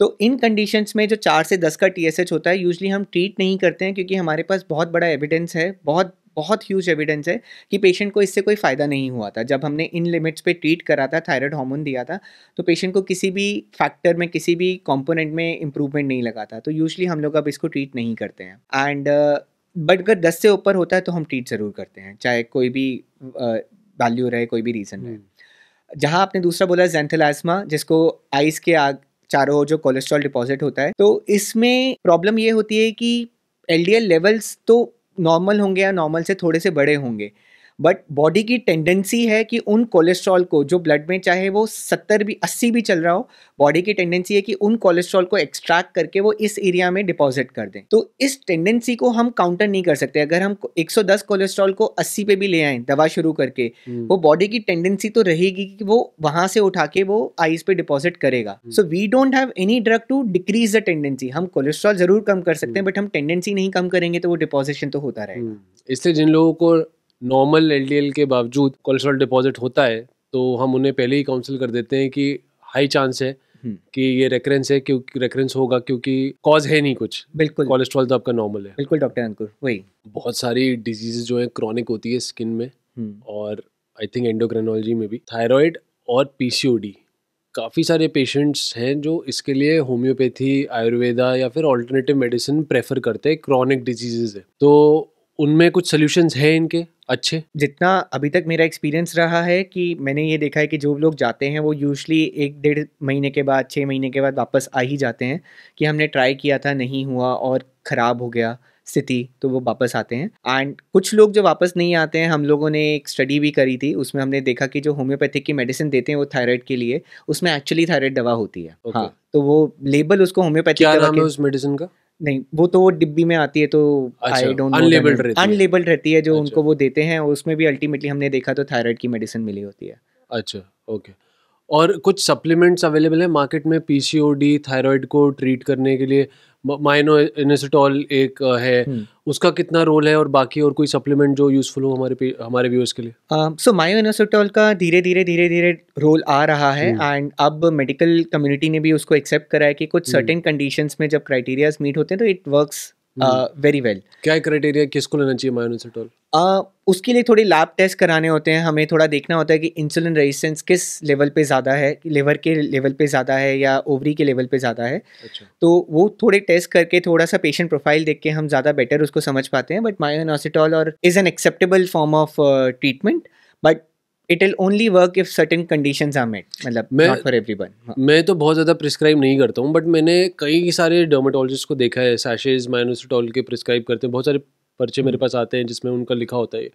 तो इन कंडीशंस में जो चार से दस का टी होता है यूजली हम ट्रीट नहीं करते हैं क्योंकि हमारे पास बहुत बड़ा एविडेंस है बहुत बहुत ह्यूज एविडेंस है कि पेशेंट को इससे कोई फ़ायदा नहीं हुआ था जब हमने इन लिमिट्स पे ट्रीट करा था थायराइड हार्मोन दिया था तो पेशेंट को किसी भी फैक्टर में किसी भी कॉम्पोनेंट में इंप्रूवमेंट नहीं लगा था तो यूजली हम लोग अब इसको ट्रीट नहीं करते हैं एंड बट uh, अगर दस से ऊपर होता है तो हम ट्रीट ज़रूर करते हैं चाहे कोई भी वैल्यू रहे कोई भी रीज़न रहे हम्म। जहाँ आपने दूसरा बोला जेंथलाज्मा जिसको आइस के आग चारों ओर जो कोलेस्ट्रॉल डिपॉजिट होता है तो इसमें प्रॉब्लम ये होती है कि एल लेवल्स तो नॉर्मल होंगे या नॉर्मल से थोड़े से बड़े होंगे बट बॉडी की टेंडेंसी है कि उन कोलेस्ट्रॉल को जो ब्लड में चाहे वो सत्तर भी अस्सी भी चल रहा हो बॉडी की टेंडेंसी है कि उन कोलेस्ट्रॉल को एक्सट्रैक्ट करके वो इस एरिया में डिपॉजिट कर दें तो इस टेंडेंसी को हम काउंटर नहीं कर सकते अगर हम 110 कोलेस्ट्रॉल को 80 पे भी ले आए दवा शुरू करके हम्म। वो बॉडी की टेंडेंसी तो रहेगी कि वो वहां से उठा के वो आईज पे डिपॉजिट करेगा so we don't have any drug to decrease the tendency हम कोलेस्ट्रॉल जरूर कम कर सकते हैं बट हम्म। हम टेंडेंसी नहीं कम करेंगे तो वो डिपोजिशन तो होता रहेगा हम्म। इससे जिन लोगों को नॉर्मल एल के बावजूद कोलेस्ट्रॉल डिपॉजिट होता है तो हम उन्हें पहले ही काउंसिल कर देते हैं कि हाई चांस है हम्म। कि ये रेफरेंस है क्योंकि रेफरेंस होगा क्योंकि कॉज है नहीं कुछ बिल्कुल कोलेस्ट्रॉल तो आपका नॉर्मल है बिल्कुल डॉक्टर अंकुर वही बहुत सारी डिजीजेज जो है क्रॉनिक होती है स्किन में हम्म। और आई थिंक एंडोक्रेनोलॉजी में भी थायराइड और पीसीओडी काफ़ी सारे पेशेंट्स हैं जो इसके लिए होम्योपैथी आयुर्वेदा या फिर ऑल्टरनेटिव मेडिसिन प्रेफर करते हैं क्रॉनिक डिजीजेज है तो उनमें कुछ सोल्यूशंस हैं इनके अच्छे जितना अभी तक मेरा एक्सपीरियंस रहा है कि मैंने ये देखा है कि जो लोग जाते हैं वो यूजली एक डेढ़ महीने के बाद छः महीने के बाद वापस आ ही जाते हैं कि हमने ट्राई किया था नहीं हुआ और ख़राब हो गया स्थिति तो वो वापस आते हैं एंड कुछ लोग जो वापस नहीं आते हैं हम लोगों ने एक स्टडी भी करी थी उसमें हमने देखा कि जो होम्योपैथिक की मेडिसिन देते हैं वो थायराइड के लिए उसमें एक्चुअली थायराइड दवा होती है okay. हाँ तो वो लेबल उसको होम्योपैथिक क्या नाम है उस मेडिसिन का नहीं वो तो वो डिब्बी में आती है तो आई डोंट अनलेबल्ड रहती अनलेबल्ड रहती है जो अच्छा, उनको वो देते हैं उसमें भी अल्टीमेटली हमने देखा तो थायराइड की मेडिसिन मिली होती है अच्छा ओके okay. और कुछ सप्लीमेंट्स अवेलेबल हैं मार्केट में पीसीओडी थायराइड को ट्रीट करने के लिए माइनो इनेसिटॉल एक है हम्म। उसका कितना रोल है और बाकी और कोई सप्लीमेंट जो यूजफुल हो हमारे हमारे व्यूअर्स के लिए सो माइनो इनेसिटॉल का धीरे धीरे धीरे धीरे रोल आ रहा है एंड हम्म। अब मेडिकल कम्युनिटी ने भी उसको एक्सेप्ट करा है कि कुछ सर्टेन हम्म। कंडीशंस में जब क्राइटेरियाज मीट होते हैं तो it works very hmm. Well uh, क्या क्राइटेरिया किसको लेना चाहिए मायोनिसोटोल uh, उसके लिए थोड़ी लैब टेस्ट कराने होते हैं हमें थोड़ा देखना होता है कि इंसुलिन रेजिस्टेंस किस लेवल पे ज़्यादा है लिवर के लेवल पे ज़्यादा है या ओवरी के लेवल पे ज़्यादा है अच्छा। तो वो थोड़े टेस्ट करके थोड़ा सा पेशेंट प्रोफाइल देख के हम ज़्यादा बेटर उसको समझ पाते हैं बट मायोनोसिटॉल और is an acceptable form of treatment but it will only work if certain conditions are met मतलब नॉट फॉर एवरीवन मैं तो बहुत ज़्यादा प्रिस्क्राइब नहीं करता हूँ बट मैंने कई सारे डर्माटोलॉजिस्ट को देखा है सैशेज माइनोसिटोल के प्रिस्क्राइब करते हैं बहुत सारे पर्चे मेरे हम्म। पास आते हैं जिसमें उनका लिखा होता है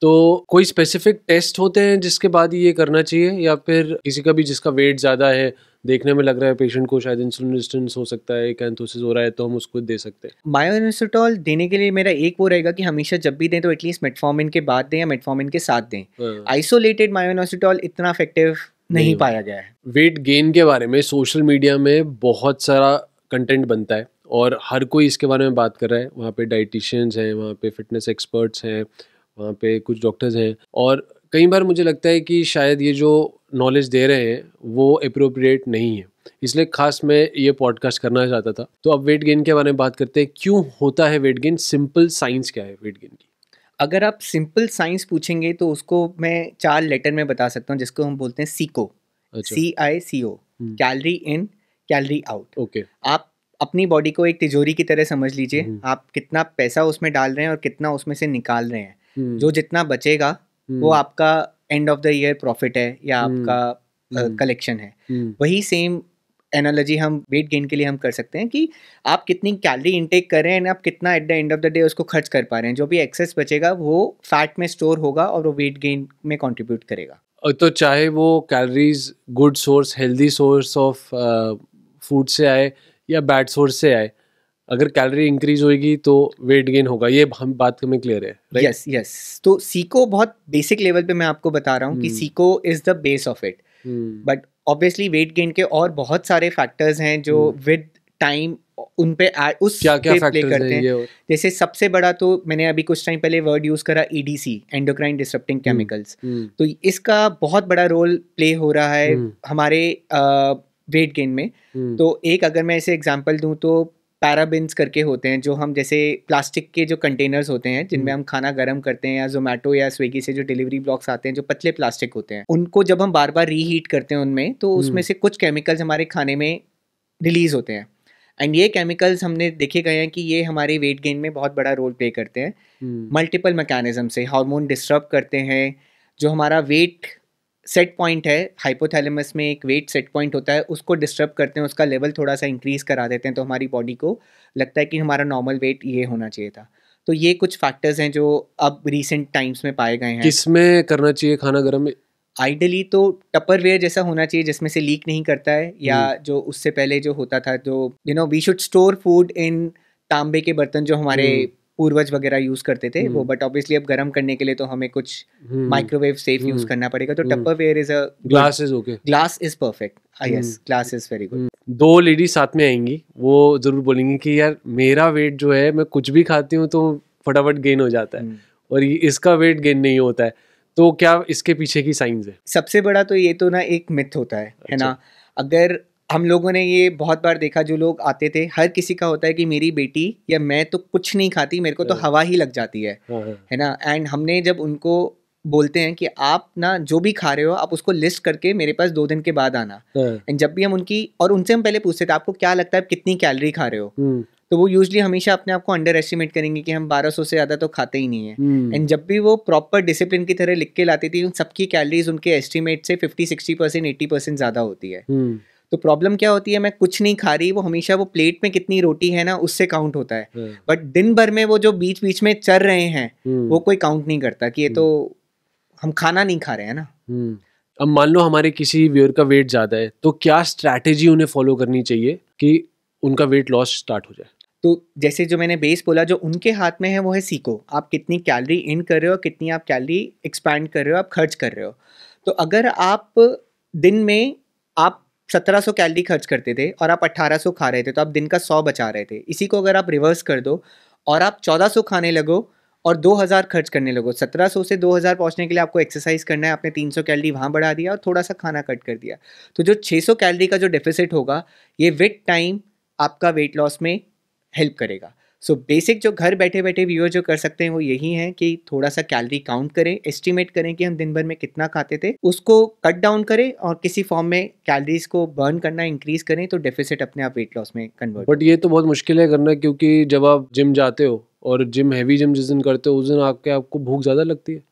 तो कोई स्पेसिफिक टेस्ट होते हैं जिसके बाद ये करना चाहिए या फिर किसी का भी जिसका वेट ज़्यादा है देखने में लग रहा है पेशेंट को शायद इंसुलिन रेजिस्टेंस हो सकता है कैंथोसिस हो रहा है तो हम उसको दे सकते हैं मायोनिसोटॉल देने के लिए मेरा एक वो रहेगा कि हमेशा जब भी दें तो एटलीस्ट मेटफॉर्मिन के बाद दें या मेटफॉर्मिन के साथ दें आइसोलेटेड हाँ। मायोनिसोटॉल इतना इफेक्टिव नहीं पाया गया है वेट गेन के बारे में सोशल मीडिया में बहुत सारा कंटेंट बनता है और हर कोई इसके बारे में बात कर रहा है वहाँ पे डाइटिशियंस हैं वहाँ पे फिटनेस एक्सपर्ट्स हैं वहाँ पे कुछ डॉक्टर्स हैं और कई बार मुझे लगता है कि शायद ये जो नॉलेज दे रहे हैं वो अप्रोप्रिएट नहीं है इसलिए खास मैं ये पॉडकास्ट करना चाहता था तो अब वेट गेन के बारे में बात करते हैं क्यों होता है वेट गेन सिंपल साइंस क्या है वेट गेन की अगर आप सिंपल साइंस पूछेंगे तो उसको मैं चार लेटर में बता सकता हूँ जिसको हम बोलते हैं CICO C I C O calorie in calorie out okay आप अपनी बॉडी को एक तिजोरी की तरह समझ लीजिए हम्म। आप कितना पैसा उसमें डाल रहे हैं और कितना उसमें से निकाल रहे हैं हम्म। जो जितना बचेगा हम्म। वो आपका end of the year profit है या हम्म। आपका कलेक्शन है वही सेम एनालॉजी हम वेट गेन के लिए हम कर सकते हैं कि आप कितनी कैलरी इंटेक कर रहे हैं आप कितना at the end of the day उसको खर्च कर पा रहे हैं जो भी एक्सेस बचेगा वो फैट में स्टोर होगा और वो वेट गेन में कंट्रीब्यूट करेगा तो चाहे वो calories good source healthy source of food से आए या बैड सोर्स से आए अगर कैलोरी इंक्रीज होगी तो वेट गेन होगा ये हम बात हमें क्लियर है यस यस तो सीको बहुत बेसिक लेवल पे मैं आपको बता रहा हूँ hmm. कि CICO is the base of it but obviously weight gain के और बहुत सारे फैक्टर्स हैं जो विद hmm. टाइम उन पे आ, उस क्या क्या प्ले करते हैं, जैसे सबसे बड़ा तो मैंने अभी कुछ टाइम पहले वर्ड यूज करा ईडीसी एंडोक्राइन डिस्ट्रप्टिंग केमिकल्स तो इसका बहुत बड़ा रोल प्ले हो रहा है hmm. हमारे वेट गेन में hmm. तो एक अगर मैं ऐसे एग्जांपल दूं तो पैराबिन्स करके होते हैं जो हम जैसे प्लास्टिक के जो कंटेनर्स होते हैं जिनमें हम्म। हम खाना गर्म करते हैं या जोमेटो या स्विगी से जो डिलीवरी ब्लॉक्स आते हैं जो पतले प्लास्टिक होते हैं उनको जब हम बार बार रीहीट करते हैं उनमें तो हम्म। उसमें से कुछ केमिकल्स हमारे खाने में रिलीज होते हैं एंड ये केमिकल्स हमने देखे गए हैं कि ये हमारे वेट गेन में बहुत बड़ा रोल प्ले करते हैं मल्टीपल मैकेनिज्म से हार्मोन डिस्टर्ब करते हैं जो हमारा वेट सेट पॉइंट है हाइपोथैलेमस में एक वेट सेट पॉइंट होता है उसको डिस्टर्ब करते हैं उसका लेवल थोड़ा सा इंक्रीज़ करा देते हैं तो हमारी बॉडी को लगता है कि हमारा नॉर्मल वेट ये होना चाहिए था तो ये कुछ फैक्टर्स हैं जो अब रिसेंट टाइम्स में पाए गए हैं किसमें करना चाहिए खाना गर्म आइडली तो टपर वेयर जैसा होना चाहिए जिसमें से लीक नहीं करता है या हम्म। जो उससे पहले जो होता था जो you know we should store food in तांबे के बर्तन जो हमारे हम्म। पूर्वज वगैरह यूज करते थे वो बट हम्म। ऑब्वियसली अब गर्म करने के लिए तो हमें कुछ माइक्रोवेव सेफ यूज करना पड़ेगा तो Tupperware is a glass is okay glass is perfect I yes glass is very good दो लेडीज साथ में आएंगी वो जरूर बोलेंगी कि यार मेरा वेट जो है मैं कुछ भी खाती हूँ तो फटाफट गेन हो जाता है हम्म। और इसका वेट गेन नहीं होता है तो क्या इसके पीछे की साइंस है सबसे बड़ा तो ये तो ना एक मिथ होता है अच्छा। है ना अगर हम लोगों ने ये बहुत बार देखा जो लोग आते थे हर किसी का होता है कि मेरी बेटी या मैं तो कुछ नहीं खाती मेरे को तो हाँ। हवा ही लग जाती है हाँ, हाँ। है ना एंड हमने जब उनको बोलते हैं कि आप ना जो भी खा रहे हो आप उसको लिस्ट करके मेरे पास दो दिन के बाद आना एंड जब भी हम उनकी और उनसे हम पहले पूछते थे आपको क्या लगता है आप कितनी कैलोरी खा रहे हो हम्म। तो वो यूजली हमेशा अपने आप को अंडर एस्टिमेट करेंगे कि हम 1200 से ज़्यादा तो खाते ही नहीं है एंड हम्म। जब भी वो प्रॉपर डिसिप्लिन की तरह लिख के लाती थी उन सबकी कैलरीज उनके एस्टिमेट से fifty sixty percent eighty percent ज़्यादा होती है हम्म। तो प्रॉब्लम क्या होती है मैं कुछ नहीं खा रही वो हमेशा वो प्लेट में कितनी रोटी है ना उससे काउंट होता है बट हाँ। दिन भर में वो जो बीच बीच में चल रहे हैं हम्म। वो कोई काउंट नहीं करता कि ये तो हम्म। हम खाना नहीं खा रहे हैं ना हम्म। अब मान लो हमारे किसी व्यूअर का वेट ज़्यादा है तो क्या स्ट्रैटेजी उन्हें फॉलो करनी चाहिए कि उनका वेट लॉस स्टार्ट हो जाए तो जैसे जो मैंने बेस बोला जो उनके हाथ में है वो है सीखो आप कितनी कैलरी इन कर रहे हो कितनी आप कैलरी एक्सपैंड कर रहे हो आप खर्च कर रहे हो तो अगर आप दिन में आप सत्रह सौ कैलरी खर्च करते थे और आप अट्ठारह सौ खा रहे थे तो आप दिन का सौ बचा रहे थे इसी को अगर आप रिवर्स कर दो और आप चौदह सौ खाने लगो और दो हज़ार खर्च करने लगो सत्रह सौ से दो हज़ार पहुँचने के लिए आपको एक्सरसाइज करना है आपने तीन सौ कैलरी वहाँ बढ़ा दिया और थोड़ा सा खाना कट कर दिया तो जो छः सौ कैलरी का जो डेफिसिट होगा ये विथ टाइम आपका वेट लॉस में हेल्प करेगा सो so, बेसिक जो घर बैठे बैठे व्यूअर जो कर सकते हैं वो यही है कि थोड़ा सा कैलरी काउंट करें एस्टिमेट करें कि हम दिन भर में कितना खाते थे उसको कट डाउन करें और किसी फॉर्म में कैलरीज को बर्न करना इंक्रीज करें तो डेफिसिट अपने आप वेट लॉस में कन्वर्ट बट ये तो बहुत मुश्किल है करना क्योंकि जब आप जिम जाते हो और जिम हैवी जिम जिस दिन करते हो उस दिन आपके आपको भूख ज़्यादा लगती है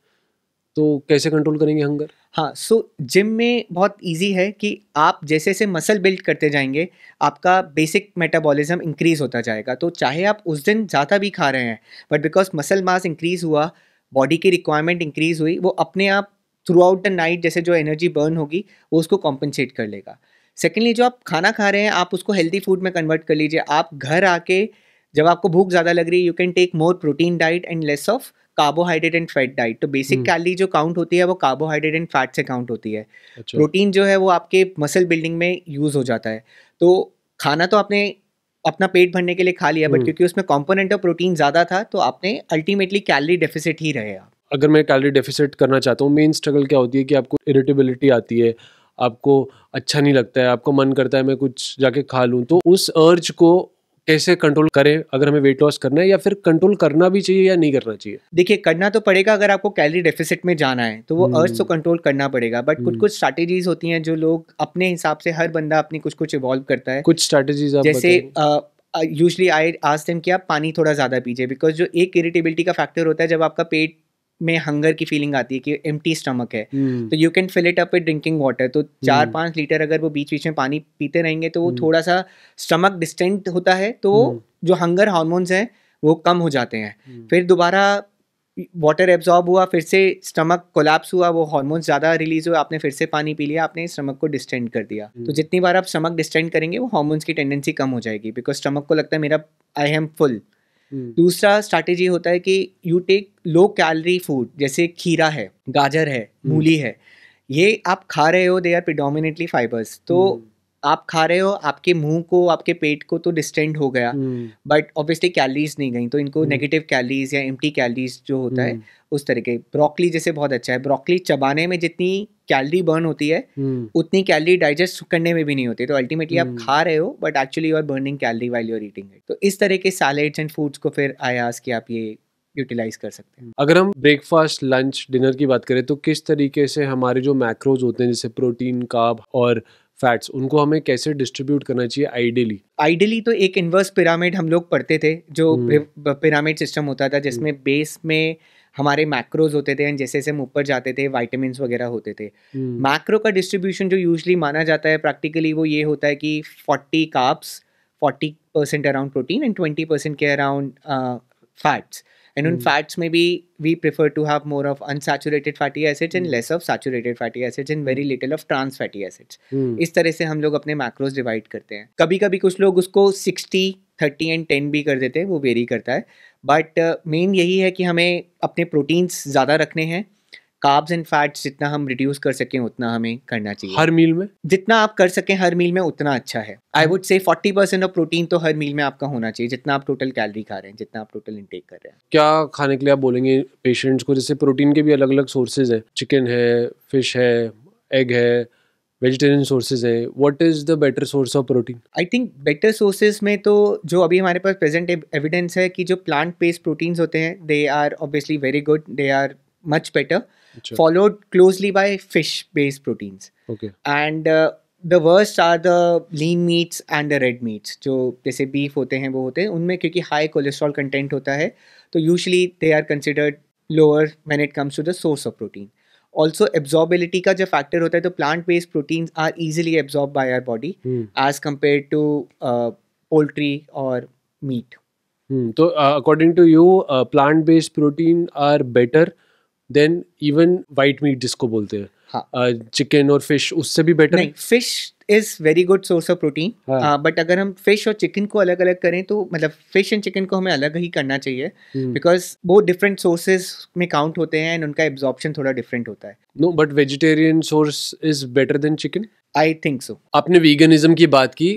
तो कैसे कंट्रोल करेंगे हंगर हाँ सो so, जिम में बहुत इजी है कि आप जैसे जैसे मसल बिल्ड करते जाएंगे आपका बेसिक मेटाबॉलिज्म इंक्रीज़ होता जाएगा तो चाहे आप उस दिन ज़्यादा भी खा रहे हैं but because muscle mass increase हुआ बॉडी की रिक्वायरमेंट इंक्रीज़ हुई वो अपने आप थ्रू आउट द नाइट जैसे जो एनर्जी बर्न होगी वो उसको कॉम्पनसेट कर लेगा सेकेंडली जो आप खाना खा रहे हैं आप उसको हेल्दी फूड में कन्वर्ट कर लीजिए आप घर आके जब आपको भूख ज़्यादा लग रही है you can take more protein diet and less of carbohydrate and fat diet तो बेसिक कैलरी hmm. जो काउंट होती है वो कार्बोहाइड्रेट एंड फैट से काउंट होती है प्रोटीन अच्छा। जो है वो आपके मसल बिल्डिंग में यूज़ हो जाता है तो खाना तो आपने अपना पेट भरने के लिए खा लिया बट hmm. क्योंकि उसमें कॉम्पोनेंट ऑफ प्रोटीन ज़्यादा था तो आपने अल्टीमेटली कैलरी डेफिसिट ही रहे अगर मैं कैलरी डेफिसिट करना चाहता हूँ मेन स्ट्रगल क्या होती है कि आपको इरिटेबिलिटी आती है आपको अच्छा नहीं लगता है आपको मन करता है मैं कुछ जाके खा लूँ तो उस अर्ज को कैसे कंट्रोल करें अगर हमें वेट लॉस करना है या फिर कंट्रोल करना भी चाहिए या नहीं करना चाहिए देखिए करना तो पड़ेगा अगर आपको कैलोरी डेफिसिट में जाना है तो वो अर्थ तो कंट्रोल करना पड़ेगा बट कुछ कुछ स्ट्रैटेजीज होती हैं जो लोग अपने हिसाब से हर बंदा अपनी कुछ कुछ इवॉल्व करता है कुछ स्ट्रैटेजीज जैसे यूजली आई आज टाइम क्या आप पानी थोड़ा ज़्यादा पीजिए बिकॉज जो एक इरिटेबिलिटी का फैक्टर होता है जब आपका पेट में हंगर की फीलिंग आती है कि एम स्टमक है hmm. तो you can fill it up with drinking water तो hmm. चार पाँच लीटर अगर वो बीच बीच में पानी पीते रहेंगे तो वो थोड़ा सा स्टमक डिस्टेंट होता है तो hmm. जो हंगर हार्मोन्स हैं वो कम हो जाते हैं फिर दोबारा वाटर एब्जॉर्ब हुआ फिर से स्टमक कोलैप्स हुआ वो हार्मोन्स ज़्यादा रिलीज हुआ आपने फिर से पानी पी लिया आपने स्टमक को डिस्टेंड कर दिया तो जितनी बार आप स्टमक डिस्टेंड करेंगे वो हार्मोन्स की टेंडेंसी कम हो जाएगी बिकॉज स्टमक को लगता है मेरा आई एम फुल हम्म। दूसरा स्ट्रैटेजी होता है कि you take low calorie food जैसे खीरा है गाजर है हम्म। मूली है ये आप खा रहे हो दे आर प्रिडोमिनेटली फाइबर्स तो हम्म। आप खा रहे हो आपके मुंह को आपके पेट को तो डिस्टेंड हो गया बट ऑब्वियसली कैलरीज नहीं गई तो इनको नेगेटिव कैलरीज या एम्प्टी कैलरीज जो होता है उस तरह के ब्रोकली जैसे बहुत अच्छा है ब्रोकली चबाने में जितनी कैलरी बर्न होती है हम्म। उतनी कैलरी डाइजेस्ट करने में भी नहीं होती तो अल्टीमेटली आप हम्म। खा रहे हो but actually you are burning calorie while your eating it तो इस तरह के सैलेड्स एंड फूड्स को फिर आयास की आप ये यूटिलाइज कर सकते हैं अगर हम ब्रेकफास्ट लंच डिनर की बात करें तो किस तरीके से हमारे जो मैक्रोज होते हैं जैसे प्रोटीन काब और फैट्स उनको हमें कैसे डिस्ट्रीब्यूट करना चाहिए आइडियली आइडियली तो एक इन्वर्स पिरामिड हम लोग पढ़ते थे जो पिरामिड सिस्टम होता था जिसमें बेस हम्म। में हमारे मैक्रोज होते थे एंड जैसे जैसे हम ऊपर जाते थे वाइटामिन वगैरह होते थे मैक्रो हम्म। का डिस्ट्रीब्यूशन जो यूजली माना जाता है प्रैक्टिकली वो ये होता है कि forty carbs forty percent around protein and twenty percent के around fats uh, And in mm. fats, maybe we prefer to have more of unsaturated fatty acids mm. and less of saturated fatty acids and very little of trans fatty acids. Mm. इस तरह से हम लोग अपने macros divide करते हैं कभी कभी कुछ लोग उसको सिक्सटी थर्टी एंड टेन भी कर देते हैं वो वेरी करता है बट मेन uh, यही है कि हमें अपने प्रोटीन्स ज़्यादा रखने हैं कार्ब्स एंड फैट्स जितना हम रिड्यूस कर सकें उतना हमें करना चाहिए हर मील में जितना आप कर सकें हर मील में उतना अच्छा है I would say forty percent of protein तो हर मील में आपका होना चाहिए जितना आप टोटल कैलरी खा रहे हैं जितना आप टोटल इनटेक कर रहे हैं क्या खाने के लिए आप बोलेंगे पेशेंट्स को जैसे प्रोटीन के भी अलग अलग सोर्सेज है चिकन है फिश है एग है वेजिटेरियन सोर्सेज है what is the better source of protein I think better sources में तो जो अभी हमारे पास प्रेजेंट एविडेंस है कि जो प्लांट बेस्ड प्रोटीन्स होते हैं they are obviously very good they are much better followed closely by fish based proteins. Okay. And uh, the worst are the lean meats and the red meats जो जैसे beef होते हैं वो होते हैं उनमें क्योंकि हाई कोलेस्ट्रॉल कंटेंट होता है तो usually they are considered lower when it comes to the source of protein also absorbability का जो फैक्टर होता है तो plant based proteins are easily absorb by our body as compare to poultry और meat तो according to you plant based protein are better than even white meat जिसको बोलते हैं चिकन हाँ। और फिश उससे भी बेटर नहीं fish is very good source of protein but अगर हम फिश और चिकन को अलग अलग करें तो मतलब फिश एंड चिकन को हमें अलग ही करना चाहिए बिकॉज हम्म। वो डिफरेंट सोर्सेज में काउंट होते हैं एंड उनका एब्जॉर्प्शन थोड़ा डिफरेंट होता है no but vegetarian source is better than chicken I think so आपने वीगनिज्म की बात की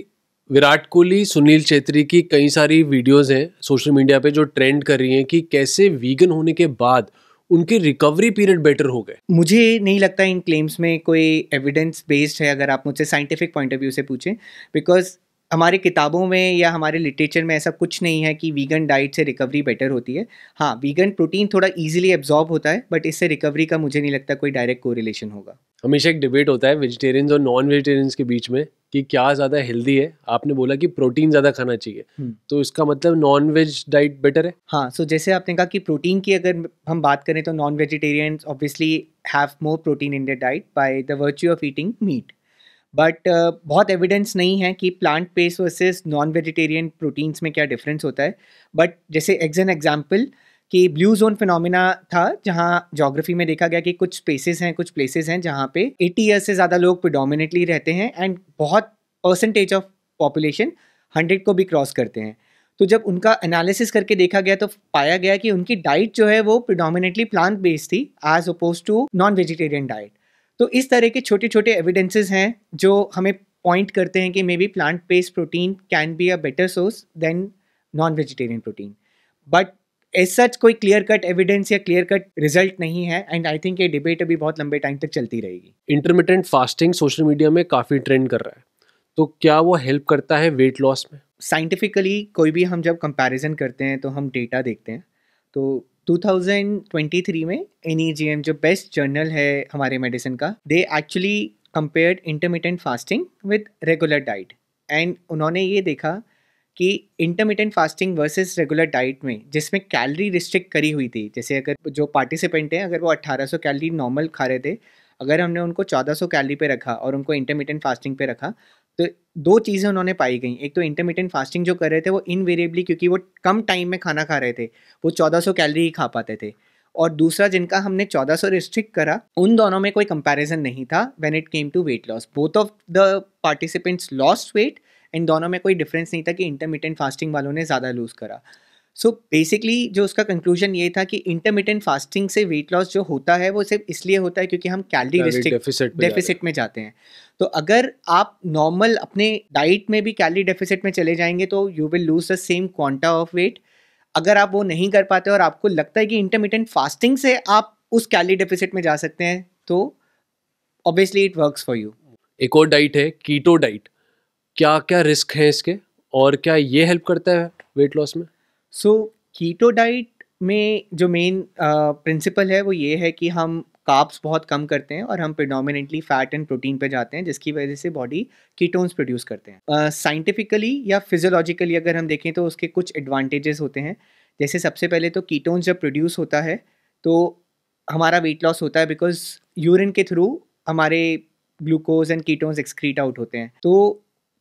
विराट कोहली सुनील छेत्री की कई सारी वीडियोस हैं सोशल मीडिया पे जो ट्रेंड कर रही हैं कि कैसे वीगन होने के बाद उनके रिकवरी पीरियड बेटर हो गए मुझे नहीं लगता इन क्लेम्स में कोई एविडेंस बेस्ड है अगर आप मुझसे साइंटिफिक पॉइंट ऑफ व्यू से पूछें बिकॉज हमारी किताबों में या हमारे लिटरेचर में ऐसा कुछ नहीं है कि वीगन डाइट से रिकवरी बेटर होती है हाँ वीगन प्रोटीन थोड़ा इजीली एब्जॉर्ब होता है बट इससे रिकवरी का मुझे नहीं लगता कोई डायरेक्ट कोरिलेशन होगा हमेशा एक डिबेट होता है वेजिटेरियंस और नॉन वेजिटेरियंस के बीच में कि क्या ज़्यादा हेल्दी है आपने बोला कि प्रोटीन ज़्यादा खाना चाहिए हम्म। तो इसका मतलब नॉन वेज डाइट बेटर है हाँ सो so जैसे आपने कहा कि प्रोटीन की अगर हम बात करें तो non vegetarians obviously have more protein in the diet by the virtue of eating meat but uh, बहुत एविडेंस नहीं है कि plant based versus non vegetarian proteins में क्या डिफरेंस होता है बट जैसे एग्ज एन एग्जाम्पल कि ब्लू जोन फिनोमिना था जहाँ जोग्राफी में देखा गया कि कुछ स्पेसेस हैं कुछ प्लेसेस हैं जहाँ पे 80 ईयर्स से ज़्यादा लोग प्रिडोमिनेटली रहते हैं एंड बहुत परसेंटेज ऑफ पॉपुलेशन 100 को भी क्रॉस करते हैं तो जब उनका एनालिसिस करके देखा गया तो पाया गया कि उनकी डाइट जो है वो प्रिडोमिनेटली प्लांट बेस्ड थी as oppose to non vegetarian diet तो इस तरह के छोटे छोटे एविडेंसेस हैं जो हमें पॉइंट करते हैं कि maybe plant based protein can be a better source than non vegetarian protein but as such कोई क्लियर कट एविडेंस या क्लियर कट रिजल्ट नहीं है एंड आई थिंक ये डिबेट अभी बहुत लंबे टाइम तक चलती रहेगी इंटरमीडियंट फास्टिंग सोशल मीडिया में काफ़ी ट्रेंड कर रहा है तो क्या वो हेल्प करता है वेट लॉस में साइंटिफिकली कोई भी हम जब कंपैरिजन करते हैं तो हम डेटा देखते हैं तो 2023 में एन e जो बेस्ट जर्नल है हमारे मेडिसिन का they actually compared intermediate fasting with regular diet and उन्होंने ये देखा कि intermediate fasting versus regular diet में जिसमें कैलरी रिस्ट्रिक्ट करी हुई थी जैसे अगर जो पार्टिसिपेंट हैं अगर वो 1800 कैलरी नॉर्मल खा रहे थे अगर हमने उनको 1400 कैलरी पे रखा और उनको इंटरमीडियंट फास्टिंग पे रखा तो दो चीज़ें उन्होंने पाई गई एक तो इंटरमीडियंट फास्टिंग जो कर रहे थे वो इनवेरिएबली क्योंकि वो कम टाइम में खाना खा रहे थे वो 1400 कैलोरी ही खा पाते थे और दूसरा जिनका हमने 1400 रिस्ट्रिक्ट करा उन दोनों में कोई कंपैरिजन नहीं था when it came to weight loss both of the participants lost weight in दोनों में कोई डिफरेंस नहीं था कि इंटरमीडियंट फास्टिंग वालों ने ज़्यादा लूज़ करा सो so बेसिकली जो उसका कंक्लूजन ये था कि इंटरमीडियंट फास्टिंग से वेट लॉस जो होता है वो सिर्फ इसलिए होता है क्योंकि हम कैलरी डेफिसिट में जाते हैं तो अगर आप नॉर्मल अपने डाइट में भी कैलरी डेफिसिट में चले जाएंगे तो you will lose the same quanta of weight अगर आप वो नहीं कर पाते और आपको लगता है कि इंटरमीडियंट फास्टिंग से आप उस कैलरी डेफिसिट में जा सकते हैं तो obviously it works for you एक और डाइट है कीटो डाइट क्या क्या रिस्क है इसके और क्या ये हेल्प करता है वेट लॉस में सो कीटो डाइट में जो मेन प्रिंसिपल है वो ये है कि हम काप्स बहुत कम करते हैं और हम प्रिडोमिनेटली फैट एंड प्रोटीन पे जाते हैं जिसकी वजह से बॉडी कीटोन्स प्रोड्यूस करते हैं साइंटिफिकली uh, या फिजियोलॉजिकली अगर हम देखें तो उसके कुछ एडवांटेजेस होते हैं जैसे सबसे पहले तो कीटोन्स जब प्रोड्यूस होता है तो हमारा वेट लॉस होता है बिकॉज यूरिन के थ्रू हमारे glucose and ketones excrete out होते हैं तो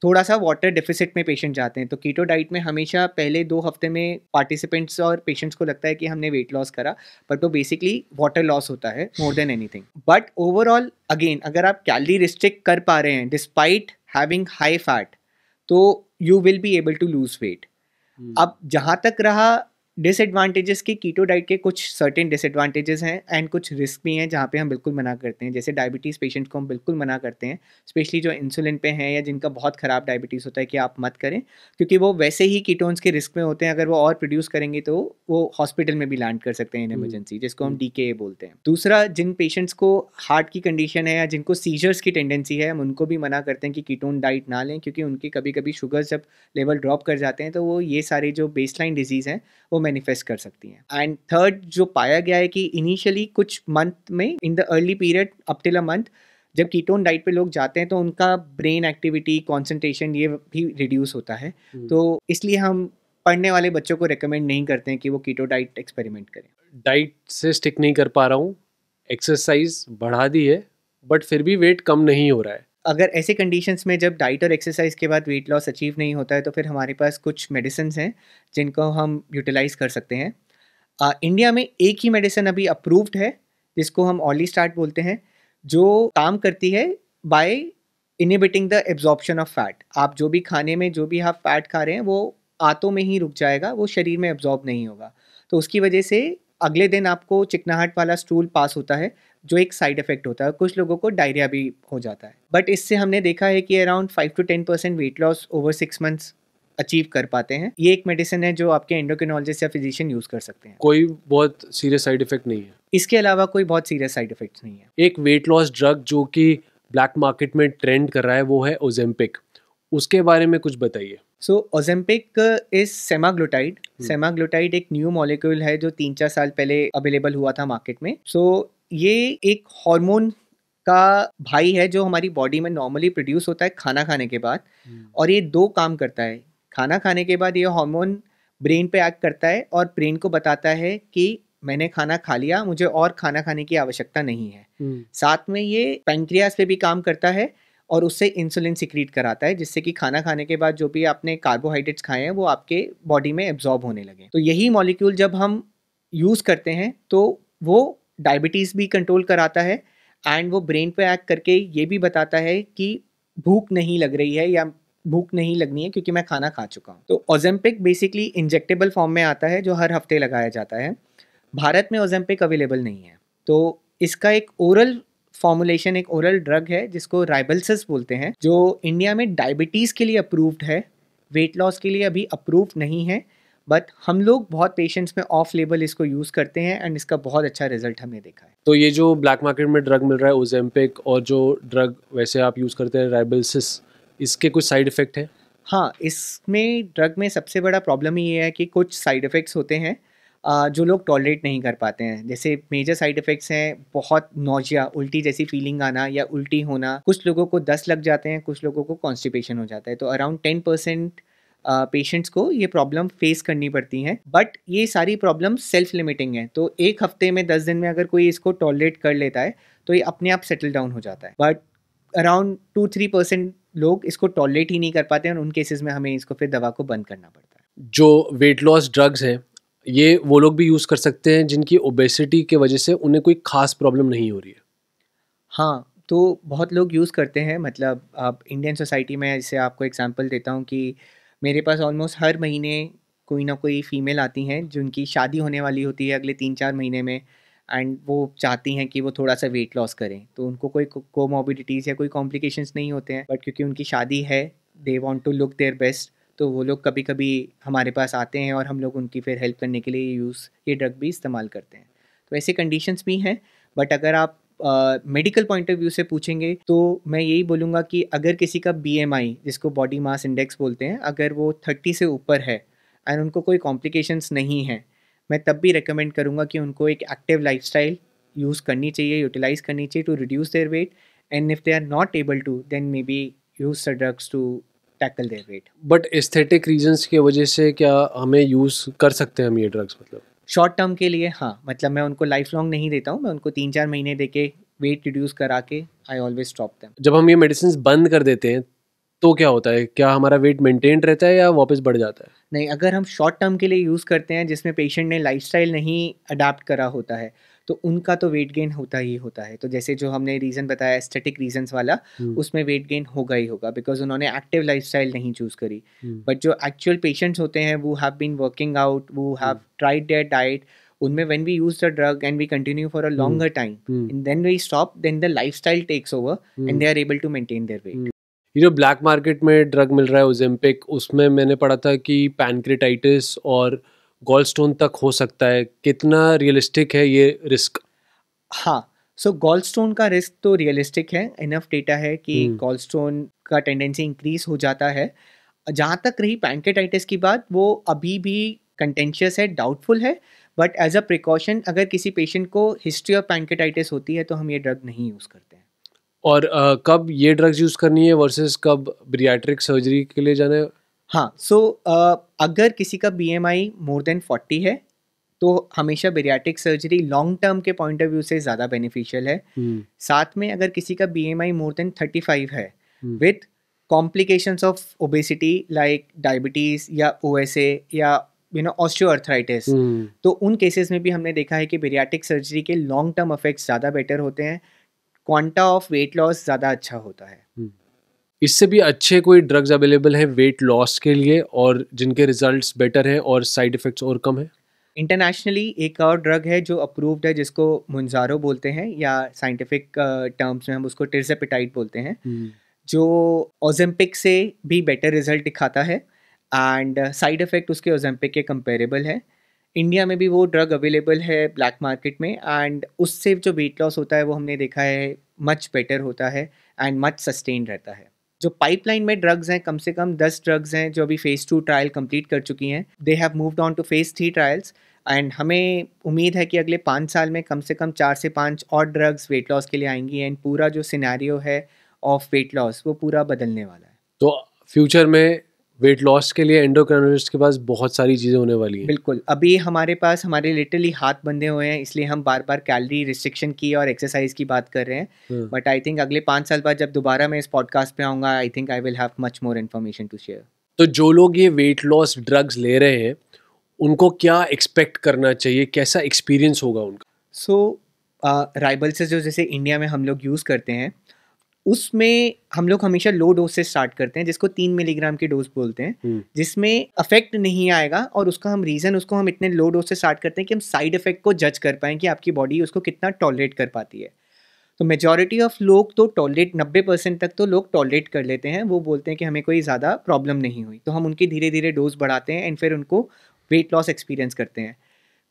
थोड़ा सा वाटर डिफिसिट में पेशेंट जाते हैं तो कीटो डाइट में हमेशा पहले दो हफ्ते में पार्टिसिपेंट्स और पेशेंट्स को लगता है कि हमने वेट लॉस करा बट वो बेसिकली वाटर लॉस होता है more than anything but overall again अगर आप कैलरी रिस्ट्रिक्ट कर पा रहे हैं डिस्पाइट हैविंग हाई फैट तो you will be able to lose weight अब जहाँ तक रहा डिसएडवांटेजेस की कीटो डाइट के कुछ सर्टेन डिसएडवांटेजेस हैं एंड कुछ रिस्क भी हैं जहाँ पे हम बिल्कुल मना करते हैं जैसे डायबिटीज़ पेशेंट को हम बिल्कुल मना करते हैं स्पेशली जो इंसुलिन पे हैं या जिनका बहुत ख़राब डायबिटीज़ होता है कि आप मत करें क्योंकि वो वैसे ही कीटोन्स के रिस्क में होते हैं अगर वो और प्रोड्यूस करेंगे तो वो हॉस्पिटल में भी लैंड कर सकते हैं इन एमरजेंसी हम्म। जिसको हम डी हम्म। बोलते हैं दूसरा जिन पेशेंट्स को हार्ट की कंडीशन है या जिनको सीजर्स की टेंडेंसी है हम उनको भी मना करते हैं कि कीटोन डाइट ना लें क्योंकि उनके कभी कभी शुगर जब लेवल ड्रॉप कर जाते हैं तो वो ये सारे जो बेसलाइन डिजीज़ हैं वो मैनिफेस्ट कर सकती हैं एंड थर्ड जो पाया गया है कि इनिशियली कुछ मंथ में in the early period up till a month जब कीटोन डाइट पे लोग जाते हैं तो उनका ब्रेन एक्टिविटी कॉन्सेंट्रेशन ये भी रिड्यूस होता है hmm. तो इसलिए हम पढ़ने वाले बच्चों को रिकमेंड नहीं करते हैं कि वो कीटो डाइट एक्सपेरिमेंट करें डाइट से स्टिक नहीं कर पा रहा हूँ एक्सरसाइज बढ़ा दी है बट फिर भी वेट कम नहीं हो रहा है अगर ऐसे कंडीशंस में जब डाइट और एक्सरसाइज के बाद वेट लॉस अचीव नहीं होता है तो फिर हमारे पास कुछ मेडिसिन हैं जिनको हम यूटिलाइज़ कर सकते हैं आ, इंडिया में एक ही मेडिसिन अभी अप्रूव्ड है जिसको हम ऑली स्टार्ट बोलते हैं जो काम करती है by inhibiting the absorption of fat आप जो भी खाने में जो भी आप फैट खा रहे हैं वो आँतों में ही रुक जाएगा वो शरीर में एब्जॉर्ब नहीं होगा तो उसकी वजह से अगले दिन आपको चिकनाहट वाला स्टूल पास होता है जो एक साइड इफेक्ट होता है कुछ लोगों को डायरिया भी हो जाता है बट इससे हमने देखा है कि around five to ten percent weight loss over six months achieve कर पाते हैं ये एक मेडिसिन है जो आपके एंडोक्रिनोलॉजिस्ट या फिजिशियन यूज कर सकते हैं कोई बहुत सीरियस साइड इफेक्ट नहीं है इसके अलावा कोई बहुत सीरियस साइड इफेक्ट नहीं है एक वेट लॉस ड्रग जो कि ब्लैक मार्केट में ट्रेंड कर रहा है वो है ओजेम्पिक उसके बारे में कुछ बताइए so Ozempic is semaglutide semaglutide एक न्यू मॉलिक्यूल है जो तीन चार साल पहले अवेलेबल हुआ था मार्केट में सो so, ये एक हार्मोन का भाई है जो हमारी बॉडी में नॉर्मली प्रोड्यूस होता है खाना खाने के बाद हम्म। और ये दो काम करता है खाना खाने के बाद ये हार्मोन ब्रेन पे एक्ट करता है और ब्रेन को बताता है कि मैंने खाना खा लिया मुझे और खाना खाने की आवश्यकता नहीं है हम्म। साथ में ये पेंक्रियास पे भी काम करता है और उससे इंसुलिन सिक्रीट कराता है जिससे कि खाना खाने के बाद जो भी आपने कार्बोहाइड्रेट्स खाए हैं वो आपके बॉडी में एब्जॉर्ब होने लगे तो यही मॉलिक्यूल जब हम यूज़ करते हैं तो वो डायबिटीज़ भी कंट्रोल कराता है एंड वो ब्रेन पे एक्ट करके ये भी बताता है कि भूख नहीं लग रही है या भूख नहीं लगनी है क्योंकि मैं खाना खा चुका हूँ तो ओजम्पिक बेसिकली इंजेक्टेबल फॉर्म में आता है जो हर हफ्ते लगाया जाता है भारत में ओजम्पिक अवेलेबल नहीं है तो इसका एक ओरल फॉर्मुलेशन एक ओरल ड्रग है जिसको राइबल्सिस बोलते हैं जो इंडिया में डायबिटीज़ के लिए अप्रूव्ड है वेट लॉस के लिए अभी अप्रूव नहीं है बट हम लोग बहुत पेशेंट्स में ऑफ लेबल इसको यूज़ करते हैं एंड इसका बहुत अच्छा रिजल्ट हमने देखा है तो ये जो ब्लैक मार्केट में ड्रग मिल रहा है ओजेम्पिक और जो ड्रग वैसे आप यूज़ करते हैं राइबलसिस इसके कुछ साइड इफ़ेक्ट हैं हाँ इसमें ड्रग में सबसे बड़ा प्रॉब्लम ये है कि कुछ साइड इफ़ेक्ट्स होते हैं जो लोग टॉलरेट नहीं कर पाते हैं जैसे मेजर साइड इफ़ेक्ट्स हैं बहुत नोजिया उल्टी जैसी फीलिंग आना या उल्टी होना कुछ लोगों को दस लग जाते हैं कुछ लोगों को कॉन्स्टिपेशन हो जाता है तो अराउंड टेन परसेंट पेशेंट्स को ये प्रॉब्लम फेस करनी पड़ती हैं बट ये सारी प्रॉब्लम सेल्फ लिमिटिंग है तो एक हफ्ते में दस दिन में अगर कोई इसको टॉलरेट कर लेता है तो ये अपने आप सेटल डाउन हो जाता है but around two three percent लोग इसको टॉलरेट ही नहीं कर पाते हैं और उन केसेस में हमें इसको फिर दवा को बंद करना पड़ता है जो वेट लॉस ड्रग्स हैं ये वो लोग भी यूज़ कर सकते हैं जिनकी ओबेसिटी के वजह से उन्हें कोई खास प्रॉब्लम नहीं हो रही है हाँ तो बहुत लोग यूज़ करते हैं मतलब आप इंडियन सोसाइटी में जैसे आपको एग्जांपल देता हूँ कि मेरे पास ऑलमोस्ट हर महीने कोई ना कोई फ़ीमेल आती हैं जिनकी शादी होने वाली होती है अगले तीन चार महीने में एंड वो चाहती हैं कि वो थोड़ा सा वेट लॉस करें तो उनको कोई कोमोबिडिटीज़ या कोई कॉम्प्लिकेशंस नहीं होते हैं बट क्योंकि उनकी शादी है they want to look their best तो वो लोग कभी कभी हमारे पास आते हैं और हम लोग उनकी फिर हेल्प करने के लिए यूज़ ये ड्रग भी इस्तेमाल करते हैं तो ऐसे कंडीशंस भी हैं बट अगर आप मेडिकल पॉइंट ऑफ व्यू से पूछेंगे तो मैं यही बोलूँगा कि अगर किसी का बी जिसको बॉडी मास इंडेक्स बोलते हैं अगर वो थर्टी से ऊपर है एंड उनको कोई कॉम्प्लिकेशंस नहीं है मैं तब भी रेकमेंड करूँगा कि उनको एक एक्टिव लाइफ यूज़ करनी चाहिए यूटिलाइज करनी चाहिए to reduce their weight and if they are not able to then maybe use the drugs to tackle their weight but aesthetic reasons के वजह से क्या हमें यूज़ कर सकते हैं हम ये ड्रग्स मतलब शॉर्ट टर्म के लिए हाँ मतलब मैं उनको लाइफ लॉन्ग नहीं देता हूँ मैं उनको तीन चार महीने दे के वेट रिड्यूस करा के आई ऑलवेज स्टॉप दैम जब हम ये मेडिसिन बंद कर देते हैं तो क्या होता है क्या हमारा वेट मेंटेन रहता है या वापस बढ़ जाता है नहीं अगर हम शॉर्ट टर्म के लिए यूज़ करते हैं जिसमें पेशेंट ने लाइफस्टाइल नहीं अडाप्ट करा होता है तो उनका तो वेट गेन होता ही होता है तो जैसे जो हमने रीज़न बताया एस्थेटिक रीजन वाला हम्म। उसमें वेट गेन होगा ही होगा बिकॉज उन्होंने एक्टिव लाइफ नहीं चूज़ करी बट हम्म। जो एक्चुअल पेशेंट्स होते हैं वो हैव बीन वर्किंग आउट वो हैव ट्राइड देयर डाइट उनमें when we use the drug and we continue for a longer time and then we stop then the lifestyle takes over and they are able to maintain their weight ये जो black market में drug मिल रहा है ओजेम्पिक उसमें मैंने पढ़ा था कि पैनक्रेटाइटिस और गोल स्टोन तक हो सकता है कितना रियलिस्टिक है ये रिस्क हाँ सो गोल स्टोन का रिस्क तो रियलिस्टिक है इनफ डेटा है कि गोल हम्म। स्टोन का टेंडेंसी इंक्रीज हो जाता है जहाँ तक रही पैंकेटाइटिस की बात वो अभी भी कंटेंशियस है डाउटफुल है बट एज अ प्रिकॉशन अगर किसी पेशेंट को हिस्ट्री ऑफ पैंकेटाइटिस होती है तो हम ये ड्रग नहीं यूज़ करते हैं और uh, कब ये ड्रग्स यूज़ करनी है वर्सेस कब ब्रियाट्रिक सर्जरी के लिए जाना है हाँ सो so, uh, अगर किसी का B M I more than forty है तो हमेशा बेरियाटिक सर्जरी लॉन्ग टर्म के पॉइंट ऑफ व्यू से ज़्यादा बेनिफिशियल है hmm. साथ में अगर किसी का B M I more than thirty five है with complications of obesity like diabetes या ओ एस ए या यू नो ऑस्टियोआर्थराइटिस तो उन केसेस में भी हमने देखा है कि बेरियाटिक सर्जरी के लॉन्ग टर्म इफेक्ट्स ज़्यादा बेटर होते हैं क्वांटा ऑफ वेट लॉस ज़्यादा अच्छा होता है hmm. इससे भी अच्छे कोई ड्रग्स अवेलेबल है वेट लॉस के लिए और जिनके रिजल्ट्स बेटर हैं और साइड इफ़ेक्ट्स और कम है इंटरनेशनली एक और ड्रग है जो अप्रूव्ड है जिसको मुंजारो बोलते हैं या साइंटिफिक टर्म्स uh, में हम उसको टिरसेपिटाइट बोलते हैं हम्म। जो ओजम्पिक से भी बेटर रिजल्ट दिखाता है एंड साइड इफ़ेक्ट उसके ओजम्पिक के कंपेरेबल है इंडिया में भी वो ड्रग अवेलेबल है ब्लैक मार्केट में एंड उससे जो वेट लॉस होता है वो हमने देखा है मच बेटर होता है एंड मच सस्टेन रहता है जो पाइपलाइन में ड्रग्स हैं कम से कम दस ड्रग्स हैं जो अभी फ़ेज़ टू ट्रायल कंप्लीट कर चुकी हैं they have moved on to phase three trials and हमें उम्मीद है कि अगले पाँच साल में कम से कम चार से पाँच और ड्रग्स वेट लॉस के लिए आएंगी एंड पूरा जो सिनेरियो है ऑफ वेट लॉस वो पूरा बदलने वाला है तो फ्यूचर में वेट लॉस के लिए एंडोक्राइनोलॉजिस्ट के पास बहुत सारी चीज़ें होने वाली हैं बिल्कुल अभी हमारे पास हमारे लिटरली हाथ बंधे हुए हैं इसलिए हम बार बार कैलरी रिस्ट्रिक्शन की और एक्सरसाइज की बात कर रहे हैं बट आई थिंक अगले पाँच साल बाद जब दोबारा मैं इस पॉडकास्ट पे आऊँगा I think I will have much more information to share तो जो लोग ये वेट लॉस ड्रग्स ले रहे हैं उनको क्या एक्सपेक्ट करना चाहिए कैसा एक्सपीरियंस होगा उनका सो राइबल्स uh, जो जैसे इंडिया में हम लोग यूज़ करते हैं उसमें हम लोग हमेशा लो डोज से स्टार्ट करते हैं जिसको तीन मिलीग्राम की डोज बोलते हैं हम्म। जिसमें अफेक्ट नहीं आएगा और उसका हम रीज़न उसको हम इतने लो डोज से स्टार्ट करते हैं कि हम साइड इफेक्ट को जज कर पाएँ कि आपकी बॉडी उसको कितना टॉलरेट कर पाती है तो मेजोरिटी ऑफ लोग तो टॉलरेट नब्बे परसेंट तक तो लोग टॉलरेट कर लेते हैं वो बोलते हैं कि हमें कोई ज़्यादा प्रॉब्लम नहीं हुई तो हम उनकी धीरे धीरे डोज बढ़ाते हैं एंड फिर उनको वेट लॉस एक्सपीरियंस करते हैं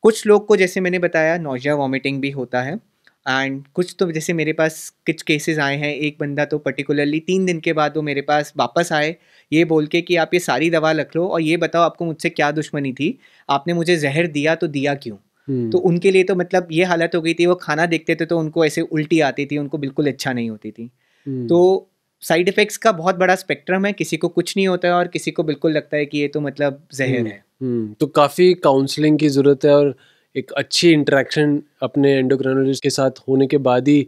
कुछ लोग को जैसे मैंने बताया नोजिया वॉमिटिंग भी होता है एंड कुछ तो जैसे मेरे पास कुछ केसेस आए हैं एक बंदा तो पर्टिकुलरली तीन दिन के बाद वो मेरे पास वापस आए ये बोल के कि आप ये सारी दवा रख लो और ये बताओ आपको मुझसे क्या दुश्मनी थी आपने मुझे जहर दिया तो दिया क्यों हम्म। तो उनके लिए तो मतलब ये हालत हो गई थी वो खाना देखते थे तो उनको ऐसे उल्टी आती थी उनको बिल्कुल अच्छा नहीं होती थी हम्म। तो साइड इफेक्ट्स का बहुत बड़ा स्पेक्ट्रम है किसी को कुछ नहीं होता है और किसी को बिल्कुल लगता है कि ये तो मतलब जहर हम्म, है तो काफ़ी काउंसलिंग की ज़रूरत है और एक अच्छी इंटरेक्शन अपने एंडोक्राइनोलॉजिस्ट के साथ होने के बाद ही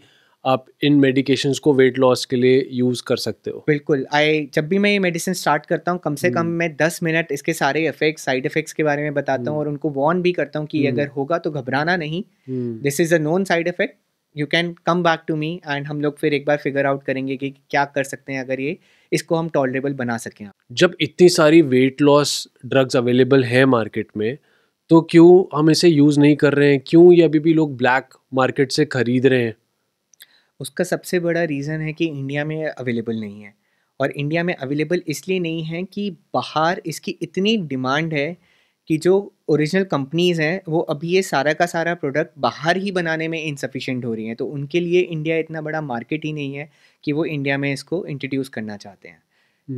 आप इन मेडिकेशन को वेट लॉस के लिए यूज़ कर सकते हो बिल्कुल आई जब भी मैं ये मेडिसिन स्टार्ट करता हूँ कम से कम हम्म। मैं दस मिनट इसके सारे इफेक्ट साइड इफेक्ट्स के बारे में बताता हूँ हम्म। और उनको वॉर्न भी करता हूँ कि हम्म। अगर होगा तो घबराना नहीं this is a known side effect you can come back to me and हम लोग फिर एक बार फिगर आउट करेंगे कि क्या कर सकते हैं अगर ये इसको हम टॉलरेबल बना सकें जब इतनी सारी वेट लॉस ड्रग्स अवेलेबल है मार्केट में तो क्यों हम इसे यूज़ नहीं कर रहे हैं क्यों ये अभी भी लोग ब्लैक मार्केट से ख़रीद रहे हैं उसका सबसे बड़ा रीज़न है कि इंडिया में अवेलेबल नहीं है और इंडिया में अवेलेबल इसलिए नहीं है कि बाहर इसकी इतनी डिमांड है कि जो ओरिजिनल कंपनीज़ हैं वो अभी ये सारा का सारा प्रोडक्ट बाहर ही बनाने में इनसफिशेंट हो रही हैं तो उनके लिए इंडिया इतना बड़ा मार्केट ही नहीं है कि वो इंडिया में इसको इंट्रोड्यूस करना चाहते हैं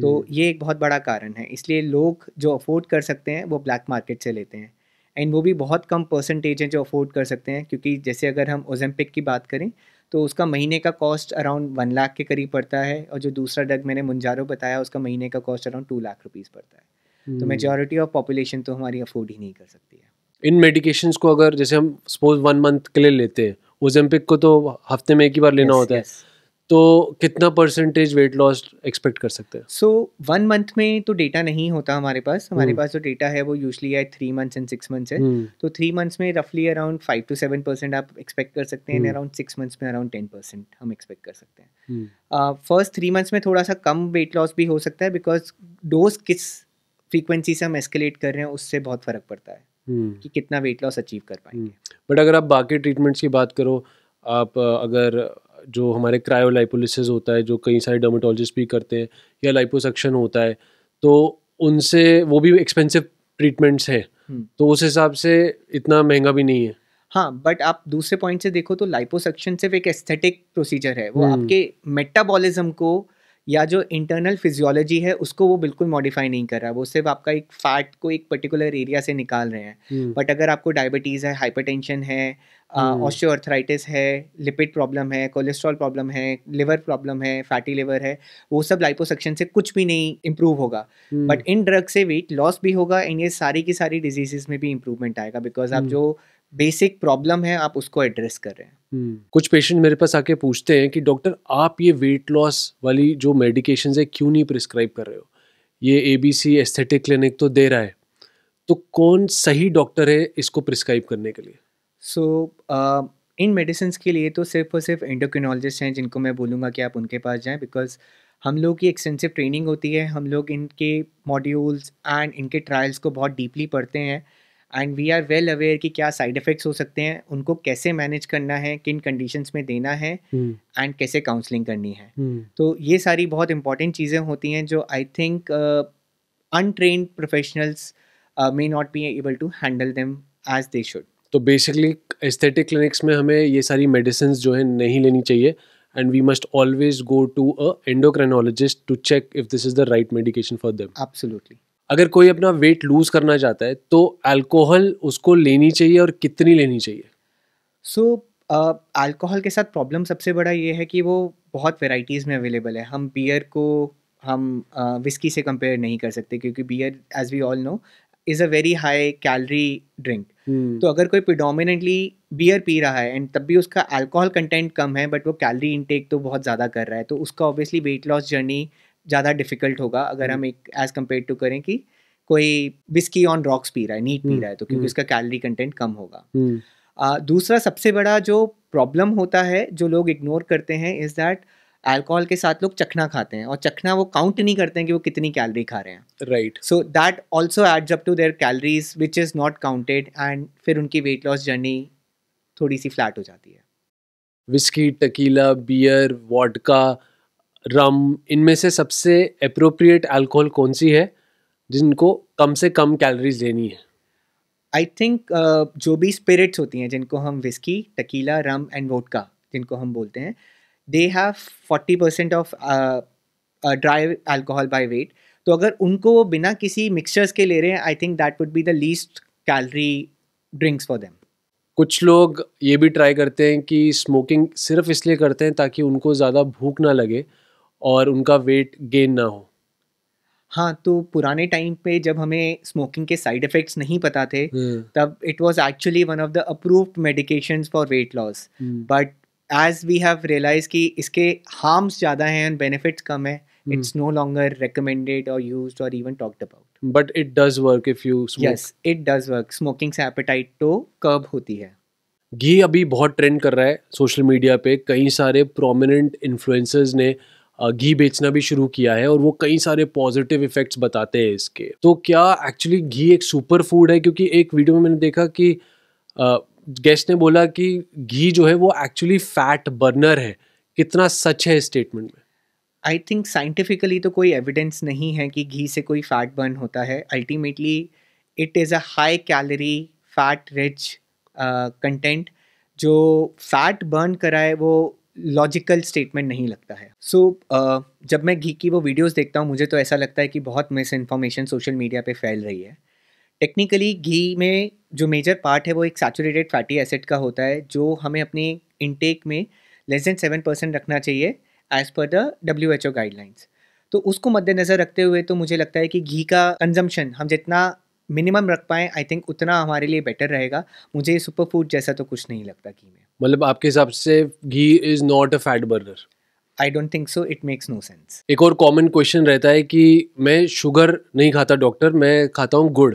तो hmm. ये एक बहुत बड़ा कारण है इसलिए लोग जो अफोर्ड कर सकते हैं वो ब्लैक मार्केट से लेते हैं एंड वो भी बहुत कम परसेंटेज हैं जो अफोर्ड कर सकते हैं क्योंकि जैसे अगर हम ओजम्पिक की बात करें तो उसका महीने का कॉस्ट अराउंड वन लाख के करीब पड़ता है और जो दूसरा ड्रग मैंने मुंजारो बताया उसका महीने का cost around two lakh rupees पड़ता है तो मेजोरिटी ऑफ पॉपुलेशन तो हमारी अफोर्ड ही नहीं कर सकती है इन मेडिकेशंस को अगर जैसे हम सपोज वन मंथ के लिए लेते हैं ओजम्पिक को तो हफ्ते में एक ही बार लेना yes, होता yes. है तो कितना परसेंटेज वेट लॉस एक्सपेक्ट कर सकते हैं सो वन मंथ में तो डेटा नहीं होता हमारे पास हमारे hmm. पास जो डेटा है वो यूजली है three months and six months है hmm. तो थ्री मंथ्स में रफली around five to seven percent आप एक्सपेक्ट कर सकते हैं अराउंड सिक्स मंथ्स में अराउंड टेन परसेंट हम एक्सपेक्ट कर सकते हैं फर्स्ट थ्री मंथ्स में थोड़ा सा कम वेट लॉस भी हो सकता है बिकॉज डोज किस फ्रीक्वेंसी से हम एस्केलेट कर रहे हैं उससे बहुत फ़र्क पड़ता है hmm. कि कितना वेट लॉस अचीव कर पाएंगे बट अगर आप बाकी ट्रीटमेंट्स की बात करो आप अगर जो हमारे क्रायो होता है जो कई सारे डर्माटोलॉजिस्ट भी करते हैं या लाइपोसक्शन होता है तो उनसे वो भी एक्सपेंसिव ट्रीटमेंट्स हैं हम्म। तो उस हिसाब से इतना महंगा भी नहीं है हाँ बट आप दूसरे पॉइंट से देखो तो लाइपोसक्शन सिर्फ एक एस्थेटिक प्रोसीजर है वो हम्म। आपके मेटाबॉलिज्म को या जो इंटरनल फिजियोलॉजी है उसको वो बिल्कुल मॉडिफाई नहीं कर रहा वो सिर्फ आपका एक फैट को एक पर्टिकुलर एरिया से निकाल रहे हैं बट हम्म। अगर आपको डायबिटीज़ है हाइपर है ऑस्टियोआर्थराइटिस हम्म। है लिपिड प्रॉब्लम है कोलेस्ट्रॉल प्रॉब्लम है लिवर प्रॉब्लम है फैटी लिवर है वो सब लाइपोसक्शन से कुछ भी नहीं इम्प्रूव होगा बट हम्म। इन ड्रग से वेट लॉस भी होगा एंड ये सारी की सारी डिजीजेज में भी इम्प्रूवमेंट आएगा बिकॉज आप जो बेसिक प्रॉब्लम है आप उसको एड्रेस कर रहे हैं हम्म। कुछ पेशेंट मेरे पास आके पूछते हैं कि डॉक्टर आप ये वेट लॉस वाली जो मेडिकेशन है क्यों नहीं प्रिस्क्राइब कर रहे हो ये A B C aesthetic clinic तो दे रहा है तो कौन सही डॉक्टर है इसको प्रिस्क्राइब करने के लिए सो so, uh, इन मेडिसिन के लिए तो सिर्फ और सिर्फ एंडोक्रिनोलॉजिस्ट हैं जिनको मैं बोलूँगा कि आप उनके पास जाएँ बिकॉज हम लोग की एक्सटेंसिव ट्रेनिंग होती है हम लोग इनके मॉड्यूल्स एंड इनके ट्रायल्स को बहुत डीपली पढ़ते हैं and we are well aware कि क्या साइड इफ़ेक्ट्स हो सकते हैं उनको कैसे मैनेज करना है किन कंडीशंस में देना है एंड हम्म। कैसे काउंसलिंग करनी है हम्म। तो ये सारी बहुत इंपॉर्टेंट चीज़ें होती हैं जो I think untrained professionals may not be able to handle them as they should तो बेसिकली एस्थेटिक क्लिनिक्स में हमें ये सारी मेडिसिन जो है नहीं लेनी चाहिए and we must always go to a to check check if this is the right medication for them अगर कोई अपना वेट लूज़ करना चाहता है तो अल्कोहल उसको लेनी चाहिए और कितनी लेनी चाहिए सो so, अल्कोहल uh, के साथ प्रॉब्लम सबसे बड़ा ये है कि वो बहुत वेराइटीज़ में अवेलेबल है हम बियर को हम विस्की uh, से कंपेयर नहीं कर सकते क्योंकि beer as we all know is a very high calorie drink तो अगर कोई प्रिडोमिनेटली बियर पी रहा है एंड तब भी उसका अल्कोहल कंटेंट कम है बट वो कैलरी इनटेक तो बहुत ज़्यादा कर रहा है तो उसका ऑब्वियसली वेट लॉस जर्नी ज़्यादा डिफिकल्ट होगा अगर हम्म। हम एक एज़ कम्पेयर टू करें कि कोई बिस्की ऑन रॉक्स पी रहा है नीट पी हम्म, रहा है तो क्योंकि हम्म। उसका कैलरी कंटेंट कम होगा आ, दूसरा सबसे बड़ा जो प्रॉब्लम होता है जो लोग इग्नोर करते हैं इज़ दैट अल्कोहल के साथ लोग चखना खाते हैं और चखना वो काउंट नहीं करते हैं कि वो कितनी कैलरी खा रहे हैं right so that also adds up to their calories which is not counted and फिर उनकी वेट लॉस जर्नी थोड़ी सी फ्लैट हो जाती है whisky tequila beer vodka rum इनमें से सबसे अप्रोप्रिएट अल्कोहल कौन सी है जिनको कम से कम कैलोरीज लेनी है आई थिंक uh, जो भी स्पिरिट्स होती हैं जिनको हम whisky tequila rum and vodka जिनको हम बोलते हैं they have forty percent of dry alcohol by weight तो अगर उनको वो बिना किसी मिक्सचर्स के ले रहे हैं I think that would be the least calorie drinks for them कुछ लोग ये भी ट्राई करते हैं कि स्मोकिंग सिर्फ इसलिए करते हैं ताकि उनको ज़्यादा भूख ना लगे और उनका वेट गेन ना हो हाँ तो पुराने टाइम पे जब हमें स्मोकिंग के साइड इफेक्ट्स नहीं पता थे हम्म। तब it was actually one of the approved medications for weight loss but as we have realise कि इसके हार्म्स ज़्यादा हैं एंड बेनिफिट्स कम है इट्स नो लॉन्गर रिकमेंडेड और used और even talked about but it does work if you smoke yes it does work smoking से appetite तो curb होती है घी अभी बहुत ट्रेंड कर रहा है सोशल मीडिया पे कई सारे प्रोमिनेंट इन्फ्लुएंसर्स ने घी बेचना भी शुरू किया है और वो कई सारे पॉजिटिव इफेक्ट्स बताते हैं इसके तो क्या एक्चुअली घी एक सुपर फूड है क्योंकि एक वीडियो में मैंने देखा कि गेस्ट ने बोला कि घी जो है वो एक्चुअली फैट बर्नर है कितना सच है स्टेटमेंट में आई थिंक साइंटिफिकली तो कोई एविडेंस नहीं है कि घी से कोई फैट बर्न होता है ultimately it is a high calorie fat rich content जो फैट बर्न कराए वो लॉजिकल स्टेटमेंट नहीं लगता है सो so, uh, जब मैं घी की वो वीडियोस देखता हूँ मुझे तो ऐसा लगता है कि बहुत मिस इन्फॉर्मेशन सोशल मीडिया पे फैल रही है टेक्निकली घी में जो मेजर पार्ट है वो एक सैचुरेटेड फैटी एसिड का होता है जो हमें अपने इनटेक में लेस देन सेवन परसेंट रखना चाहिए as per the W H O guidelines तो उसको मद्देनज़र रखते हुए तो मुझे लगता है कि घी का कंजम्पशन हम जितना मिनिमम रख पाएँ आई थिंक उतना हमारे लिए बेटर रहेगा मुझे सुपर फूड जैसा तो कुछ नहीं लगता घी में मतलब आपके हिसाब से ghee is not a fat burner I don't think so it makes no sense एक और कॉमन क्वेश्चन रहता है कि मैं शुगर नहीं खाता डॉक्टर मैं खाता हूँ गुड़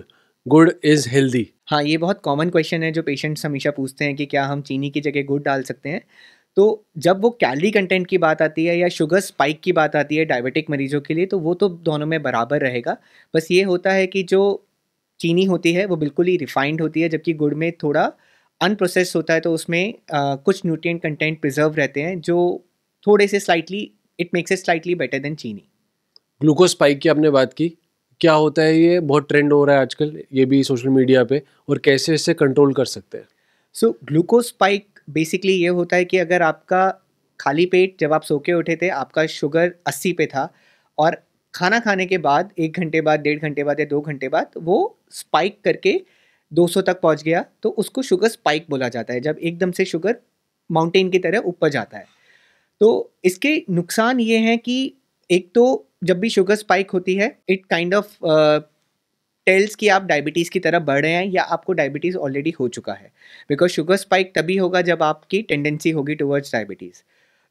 गुड़ इज हेल्दी हाँ ये बहुत कॉमन क्वेश्चन है जो पेशेंट्स हमेशा पूछते हैं कि क्या हम चीनी की जगह गुड़ डाल सकते हैं तो जब वो कैलरी कंटेंट की बात आती है या शुगर स्पाइक की बात आती है डायबिटिक मरीजों के लिए तो वो तो दोनों में बराबर रहेगा बस ये होता है कि जो चीनी होती है वो बिल्कुल ही रिफाइंड होती है जबकि गुड़ में थोड़ा अनप्रोसेस होता है तो उसमें कुछ न्यूट्रिएंट कंटेंट प्रिजर्व रहते हैं जो थोड़े से slightly it makes it slightly better than चीनी ग्लूकोज स्पाइक की आपने बात की क्या होता है ये बहुत ट्रेंड हो रहा है आजकल ये भी सोशल मीडिया पे और कैसे इसे कंट्रोल कर सकते हैं सो ग्लूकोज स्पाइक बेसिकली ये होता है कि अगर आपका खाली पेट जब आप सो के उठे थे आपका शुगर अस्सी पे था और खाना खाने के बाद एक घंटे बाद डेढ़ घंटे बाद या दो घंटे बाद वो स्पाइक करके 200 तक पहुंच गया तो उसको शुगर स्पाइक बोला जाता है जब एकदम से शुगर माउंटेन की तरह ऊपर जाता है तो इसके नुकसान ये हैं कि एक तो जब भी शुगर स्पाइक होती है इट काइंड ऑफ टेल्स कि आप डायबिटीज़ की तरफ बढ़ रहे हैं या आपको डायबिटीज़ ऑलरेडी हो चुका है बिकॉज शुगर स्पाइक तभी होगा जब आपकी टेंडेंसी होगी टुवर्ड्स डायबिटीज़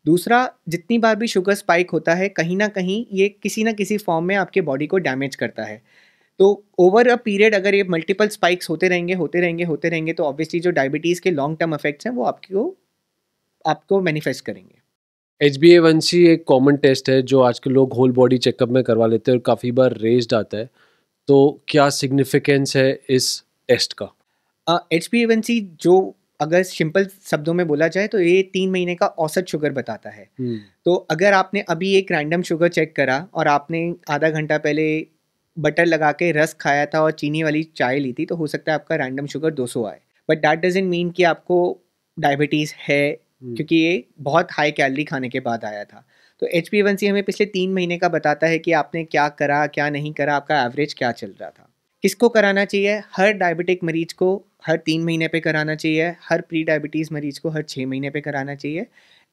दूसरा जितनी बार भी शुगर स्पाइक होता है कहीं ना कहीं ये किसी ना किसी फॉर्म में आपके बॉडी को डैमेज करता है तो ओवर अ पीरियड अगर ये मल्टीपल स्पाइक्स होते रहेंगे होते रहेंगे होते रहेंगे तो ऑब्वियसली जो डायबिटीज़ के लॉन्ग टर्म इफेक्ट्स हैं वो आपको आपको मैनिफेस्ट करेंगे H B A one C एक कॉमन टेस्ट है जो आजकल लोग होल बॉडी चेकअप में करवा लेते हैं और काफ़ी बार रेज आता है तो क्या सिग्निफिकेंस है इस टेस्ट का H B A one C जो अगर सिंपल शब्दों में बोला जाए तो ये तीन महीने का औसत शुगर बताता है hmm. तो अगर आपने अभी एक रैंडम शुगर चेक करा और आपने आधा घंटा पहले बटर लगा के रस खाया था और चीनी वाली चाय ली थी तो हो सकता है आपका रैंडम शुगर 200 आए बट दैट डजेंट मीन कि आपको डायबिटीज़ है हम्म। क्योंकि ये बहुत हाई कैलरी खाने के बाद आया था तो एच पी वन सी हमें पिछले तीन महीने का बताता है कि आपने क्या करा क्या नहीं करा आपका एवरेज क्या चल रहा था किसको कराना चाहिए हर डायबिटिक मरीज को हर तीन महीने पे कराना चाहिए हर प्री डायबिटीज़ मरीज को हर छः महीने पे कराना चाहिए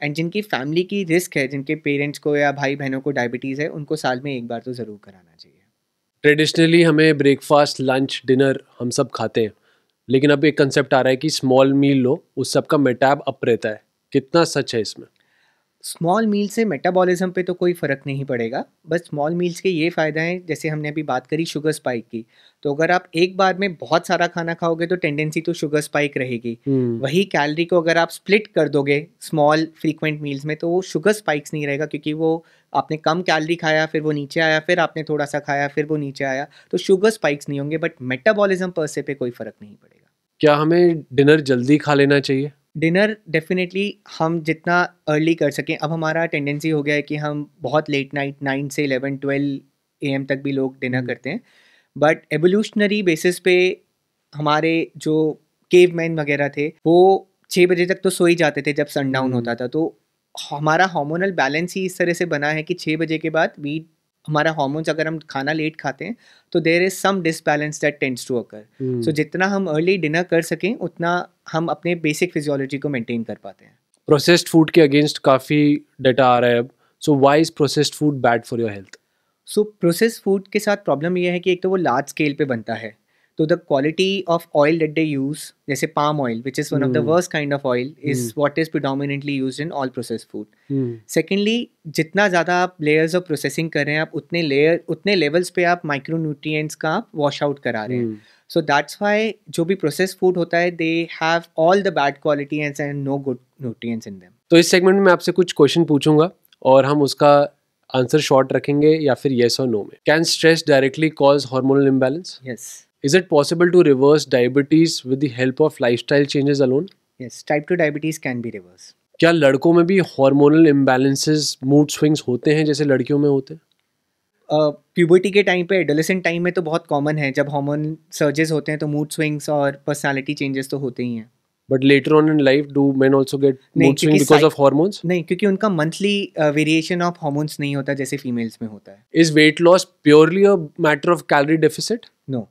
एंड जिनकी फैमिली की रिस्क है जिनके पेरेंट्स को या भाई बहनों को डायबिटीज़ है उनको साल में एक बार तो ज़रूर कराना चाहिए ट्रेडिशनली हमें ब्रेकफास्ट लंच डिनर हम सब खाते हैं लेकिन अब एक कंसेप्ट आ रहा है कि स्मॉल मील लो उस सब का मेटाब अप रहता है कितना सच है इसमें स्मॉल मील से मेटाबॉलिज्म पे तो कोई फ़र्क नहीं पड़ेगा बस स्मॉल मील्स के ये फ़ायदा हैं जैसे हमने अभी बात करी शुगर स्पाइक की तो अगर आप एक बार में बहुत सारा खाना खाओगे तो टेंडेंसी तो शुगर स्पाइक रहेगी हम्म। वही कैलरी को अगर आप स्प्लिट कर दोगे स्मॉल फ्रीक्वेंट मील्स में तो वो शुगर स्पाइक्स नहीं रहेगा क्योंकि वो आपने कम कैलरी खाया फिर वो नीचे आया फिर आपने थोड़ा सा खाया फिर वो नीचे आया तो शुगर स्पाइक्स नहीं होंगे बट मेटाबॉलिज्म पर से पे कोई फ़र्क नहीं पड़ेगा क्या हमें डिनर जल्दी खा लेना चाहिए डिनर डेफिनेटली हम जितना अर्ली कर सकें अब हमारा टेंडेंसी हो गया है कि हम बहुत लेट नाइट नाइन से इलेवन ट्वेल्व ए एम तक भी लोग डिनर हम्म। करते हैं बट एवोल्यूशनरी बेसिस पे हमारे जो केव मैन वगैरह थे वो छः बजे तक तो सो ही जाते थे जब सनडाउन हम्म। होता था तो हमारा हार्मोनल बैलेंस ही इस तरह से बना है कि छः बजे के बाद वी हमारा हॉर्मोन्स अगर हम खाना लेट खाते हैं तो there is some disbalance that tends to occur so जितना हम अर्ली डिनर कर सकें उतना हम अपने बेसिक फिजियोलॉजी को मेंटेन कर पाते हैं प्रोसेस्ड फूड के अगेंस्ट काफ़ी डाटा आ रहा है अब so why is processed food bad for your health so processed food के साथ प्रॉब्लम यह है कि एक तो वो लार्ज स्केल पे बनता है तो the quality of oil that they use जैसे palm oil which is one of the worst kind of oil is what is predominantly use in all process food secondly जितना ज़्यादा आप लेयर्स ऑफ प्रोसेसिंग कर रहे हैं आप उतने layer उतने लेवल्स पे आप माइक्रो न्यूट्रिएंट्स का आप वॉश आउट करा रहे हैं सो दैट्स वाई जो भी प्रोसेस फूड होता है they have all the bad quality and no good nutrients in them तो इस सेगमेंट में आपसे कुछ क्वेश्चन पूछूंगा और हम उसका आंसर शॉर्ट रखेंगे या फिर येस और नो में can stress directly cause hormonal imbalance yes Is it possible to reverse diabetes with the help of lifestyle changes alone? Yes, type 2 diabetes can be reversed. क्या लड़कों में भी हार्मोनल इम्बैलेंसेस मूड स्विंग्स होते हैं जैसे लड़कियों में होते हैं प्यूबर्टी uh, के टाइम पे एडोलेसेंट टाइम में तो बहुत कॉमन है जब हार्मोन सर्जेस होते हैं तो मूड स्विंग्स और पर्सनालिटी चेंजेस तो होते ही हैं but later on in life do men also get mood swing because of hormones नहीं क्योंकि उनका मंथली वेरिएशन ऑफ हार्मोन्स नहीं होता जैसे फीमेल्स में होता है is weight loss purely a matter of calorie deficit no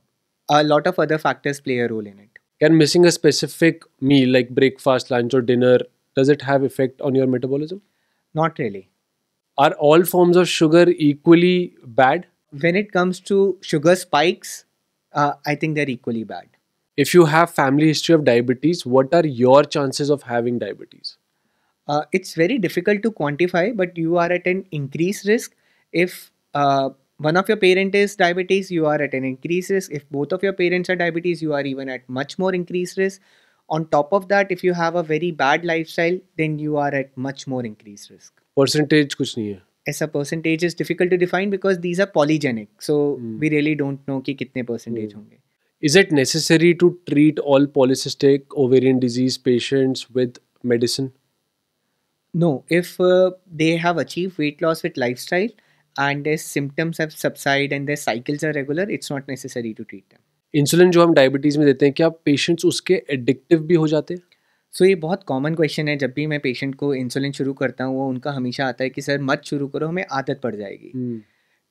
a lot of other factors play a role in it can missing a specific meal like breakfast lunch or dinner does it have effect on your metabolism not really are all forms of sugar equally bad when it comes to sugar spikes uh, i think they're equally bad if you have family history of diabetes what are your chances of having diabetes uh, it's very difficult to quantify but you are at an increased risk if uh, one of your parent is diabetes you are at an increased risk if both of your parents are diabetes you are even at much more increased risk on top of that if you have a very bad lifestyle then you are at much more increased risk percentage kuch nahi percentage is difficult to define because these are polygenic so hmm. we really don't know ki kitne percentage hmm. honge is it necessary to treat all polycystic ovarian disease patients with medicine no if uh, they have achieved weight loss with lifestyle and their symptoms have subside and their cycles are regular, it's not necessary to treat them. Insulin जो हम diabetes में देते हैं क्या patients उसके addictive भी हो जाते हैं सो so, ये बहुत कॉमन क्वेश्चन है जब भी मैं पेशेंट को इंसुलिन शुरू करता हूँ वो उनका हमेशा आता है कि सर मत शुरू करो हमें आदत पड़ जाएगी hmm.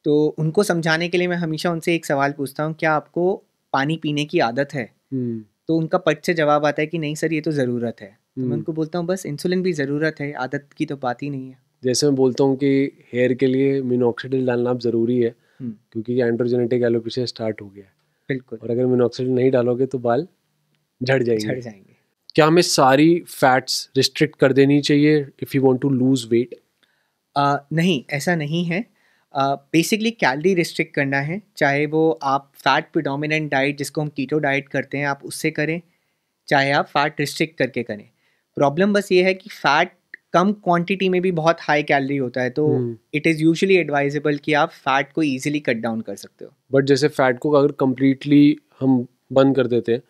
तो उनको समझाने के लिए मैं हमेशा उनसे एक सवाल पूछता हूँ क्या आपको पानी पीने की आदत है hmm. तो उनका पट से जवाब आता है कि नहीं सर ये तो ज़रूरत है hmm. तो मैं हम्म। उनको बोलता हूँ बस इंसुलिन भी ज़रूरत है आदत की तो बात ही नहीं है जैसे मैं बोलता हूँ कि हेयर के लिए मिनोक्सीडिल डालना अब ज़रूरी है हम्म। क्योंकि एंड्रोजेनेटिक एलोपेशिया स्टार्ट हो गया है बिल्कुल और अगर मिनोक्सीडिल नहीं डालोगे तो बाल झड़ जाएंगे झड़ जाएंगे क्या हमें सारी फैट्स रिस्ट्रिक्ट कर देनी चाहिए if you want to lose weight नहीं ऐसा नहीं है बेसिकली कैलरी रिस्ट्रिक्ट करना है चाहे वो आप फैट प्रिडोमिनेंट डाइट जिसको हम कीटो डाइट करते हैं आप उससे करें चाहे आप फैट रिस्ट्रिक्ट करके करें प्रॉब्लम बस ये है कि फैट कम क्वांटिटी में भी बहुत हाई कैलोरी होता है तो इट इज़ यूजुअली एडवाइजेबल कि आप फैट को इजीली कट डाउन कर सकते हो बट जैसे फैट को अगर कम्प्लीटली हम बंद कर देते हैं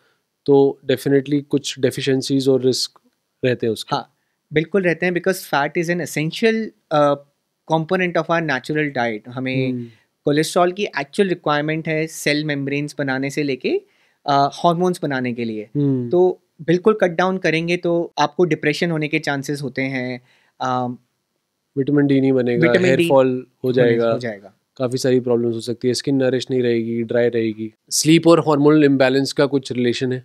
तो डेफिनेटली कुछ डेफिशिएंसीज और रिस्क रहते हैं उसके हाँ बिल्कुल रहते हैं because fat is an essential component of our natural diet हमें कोलेस्ट्रॉल हम्म। की एक्चुअल रिक्वायरमेंट है सेल मेम्ब्रेन्स बनाने से लेके हॉर्मोन्स uh, बनाने के लिए हम्म। तो बिल्कुल कट डाउन करेंगे तो आपको डिप्रेशन होने के चांसेस होते हैं विटामिन डी नहीं बनेगा हेयर फॉल हो जाएगा हो जाएगा काफ़ी सारी प्रॉब्लम्स हो सकती है स्किन नरिश नहीं रहेगी ड्राई रहेगी स्लीप और हार्मोनल इम्बैलेंस का कुछ रिलेशन है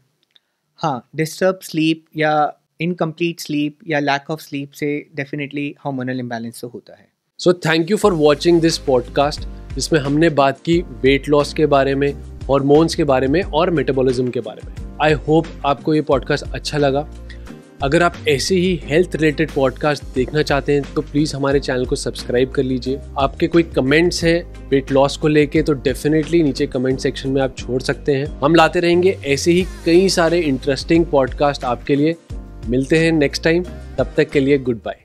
हाँ डिस्टर्ब स्लीप या इनकम्प्लीट स्लीप या लैक ऑफ स्लीप से डेफिनेटली हार्मोनल इम्बेलेंस तो होता है so thank you for watching this podcast जिसमें हमने बात की वेट लॉस के बारे में हॉर्मोन्स के बारे में और मेटाबॉलिज्म के बारे में आई होप आपको ये पॉडकास्ट अच्छा लगा अगर आप ऐसे ही हेल्थ रिलेटेड पॉडकास्ट देखना चाहते हैं तो प्लीज़ हमारे चैनल को सब्सक्राइब कर लीजिए आपके कोई कमेंट्स हैं वेट लॉस को लेके तो डेफिनेटली नीचे कमेंट सेक्शन में आप छोड़ सकते हैं हम लाते रहेंगे ऐसे ही कई सारे इंटरेस्टिंग पॉडकास्ट आपके लिए मिलते हैं नेक्स्ट टाइम तब तक के लिए गुड बाय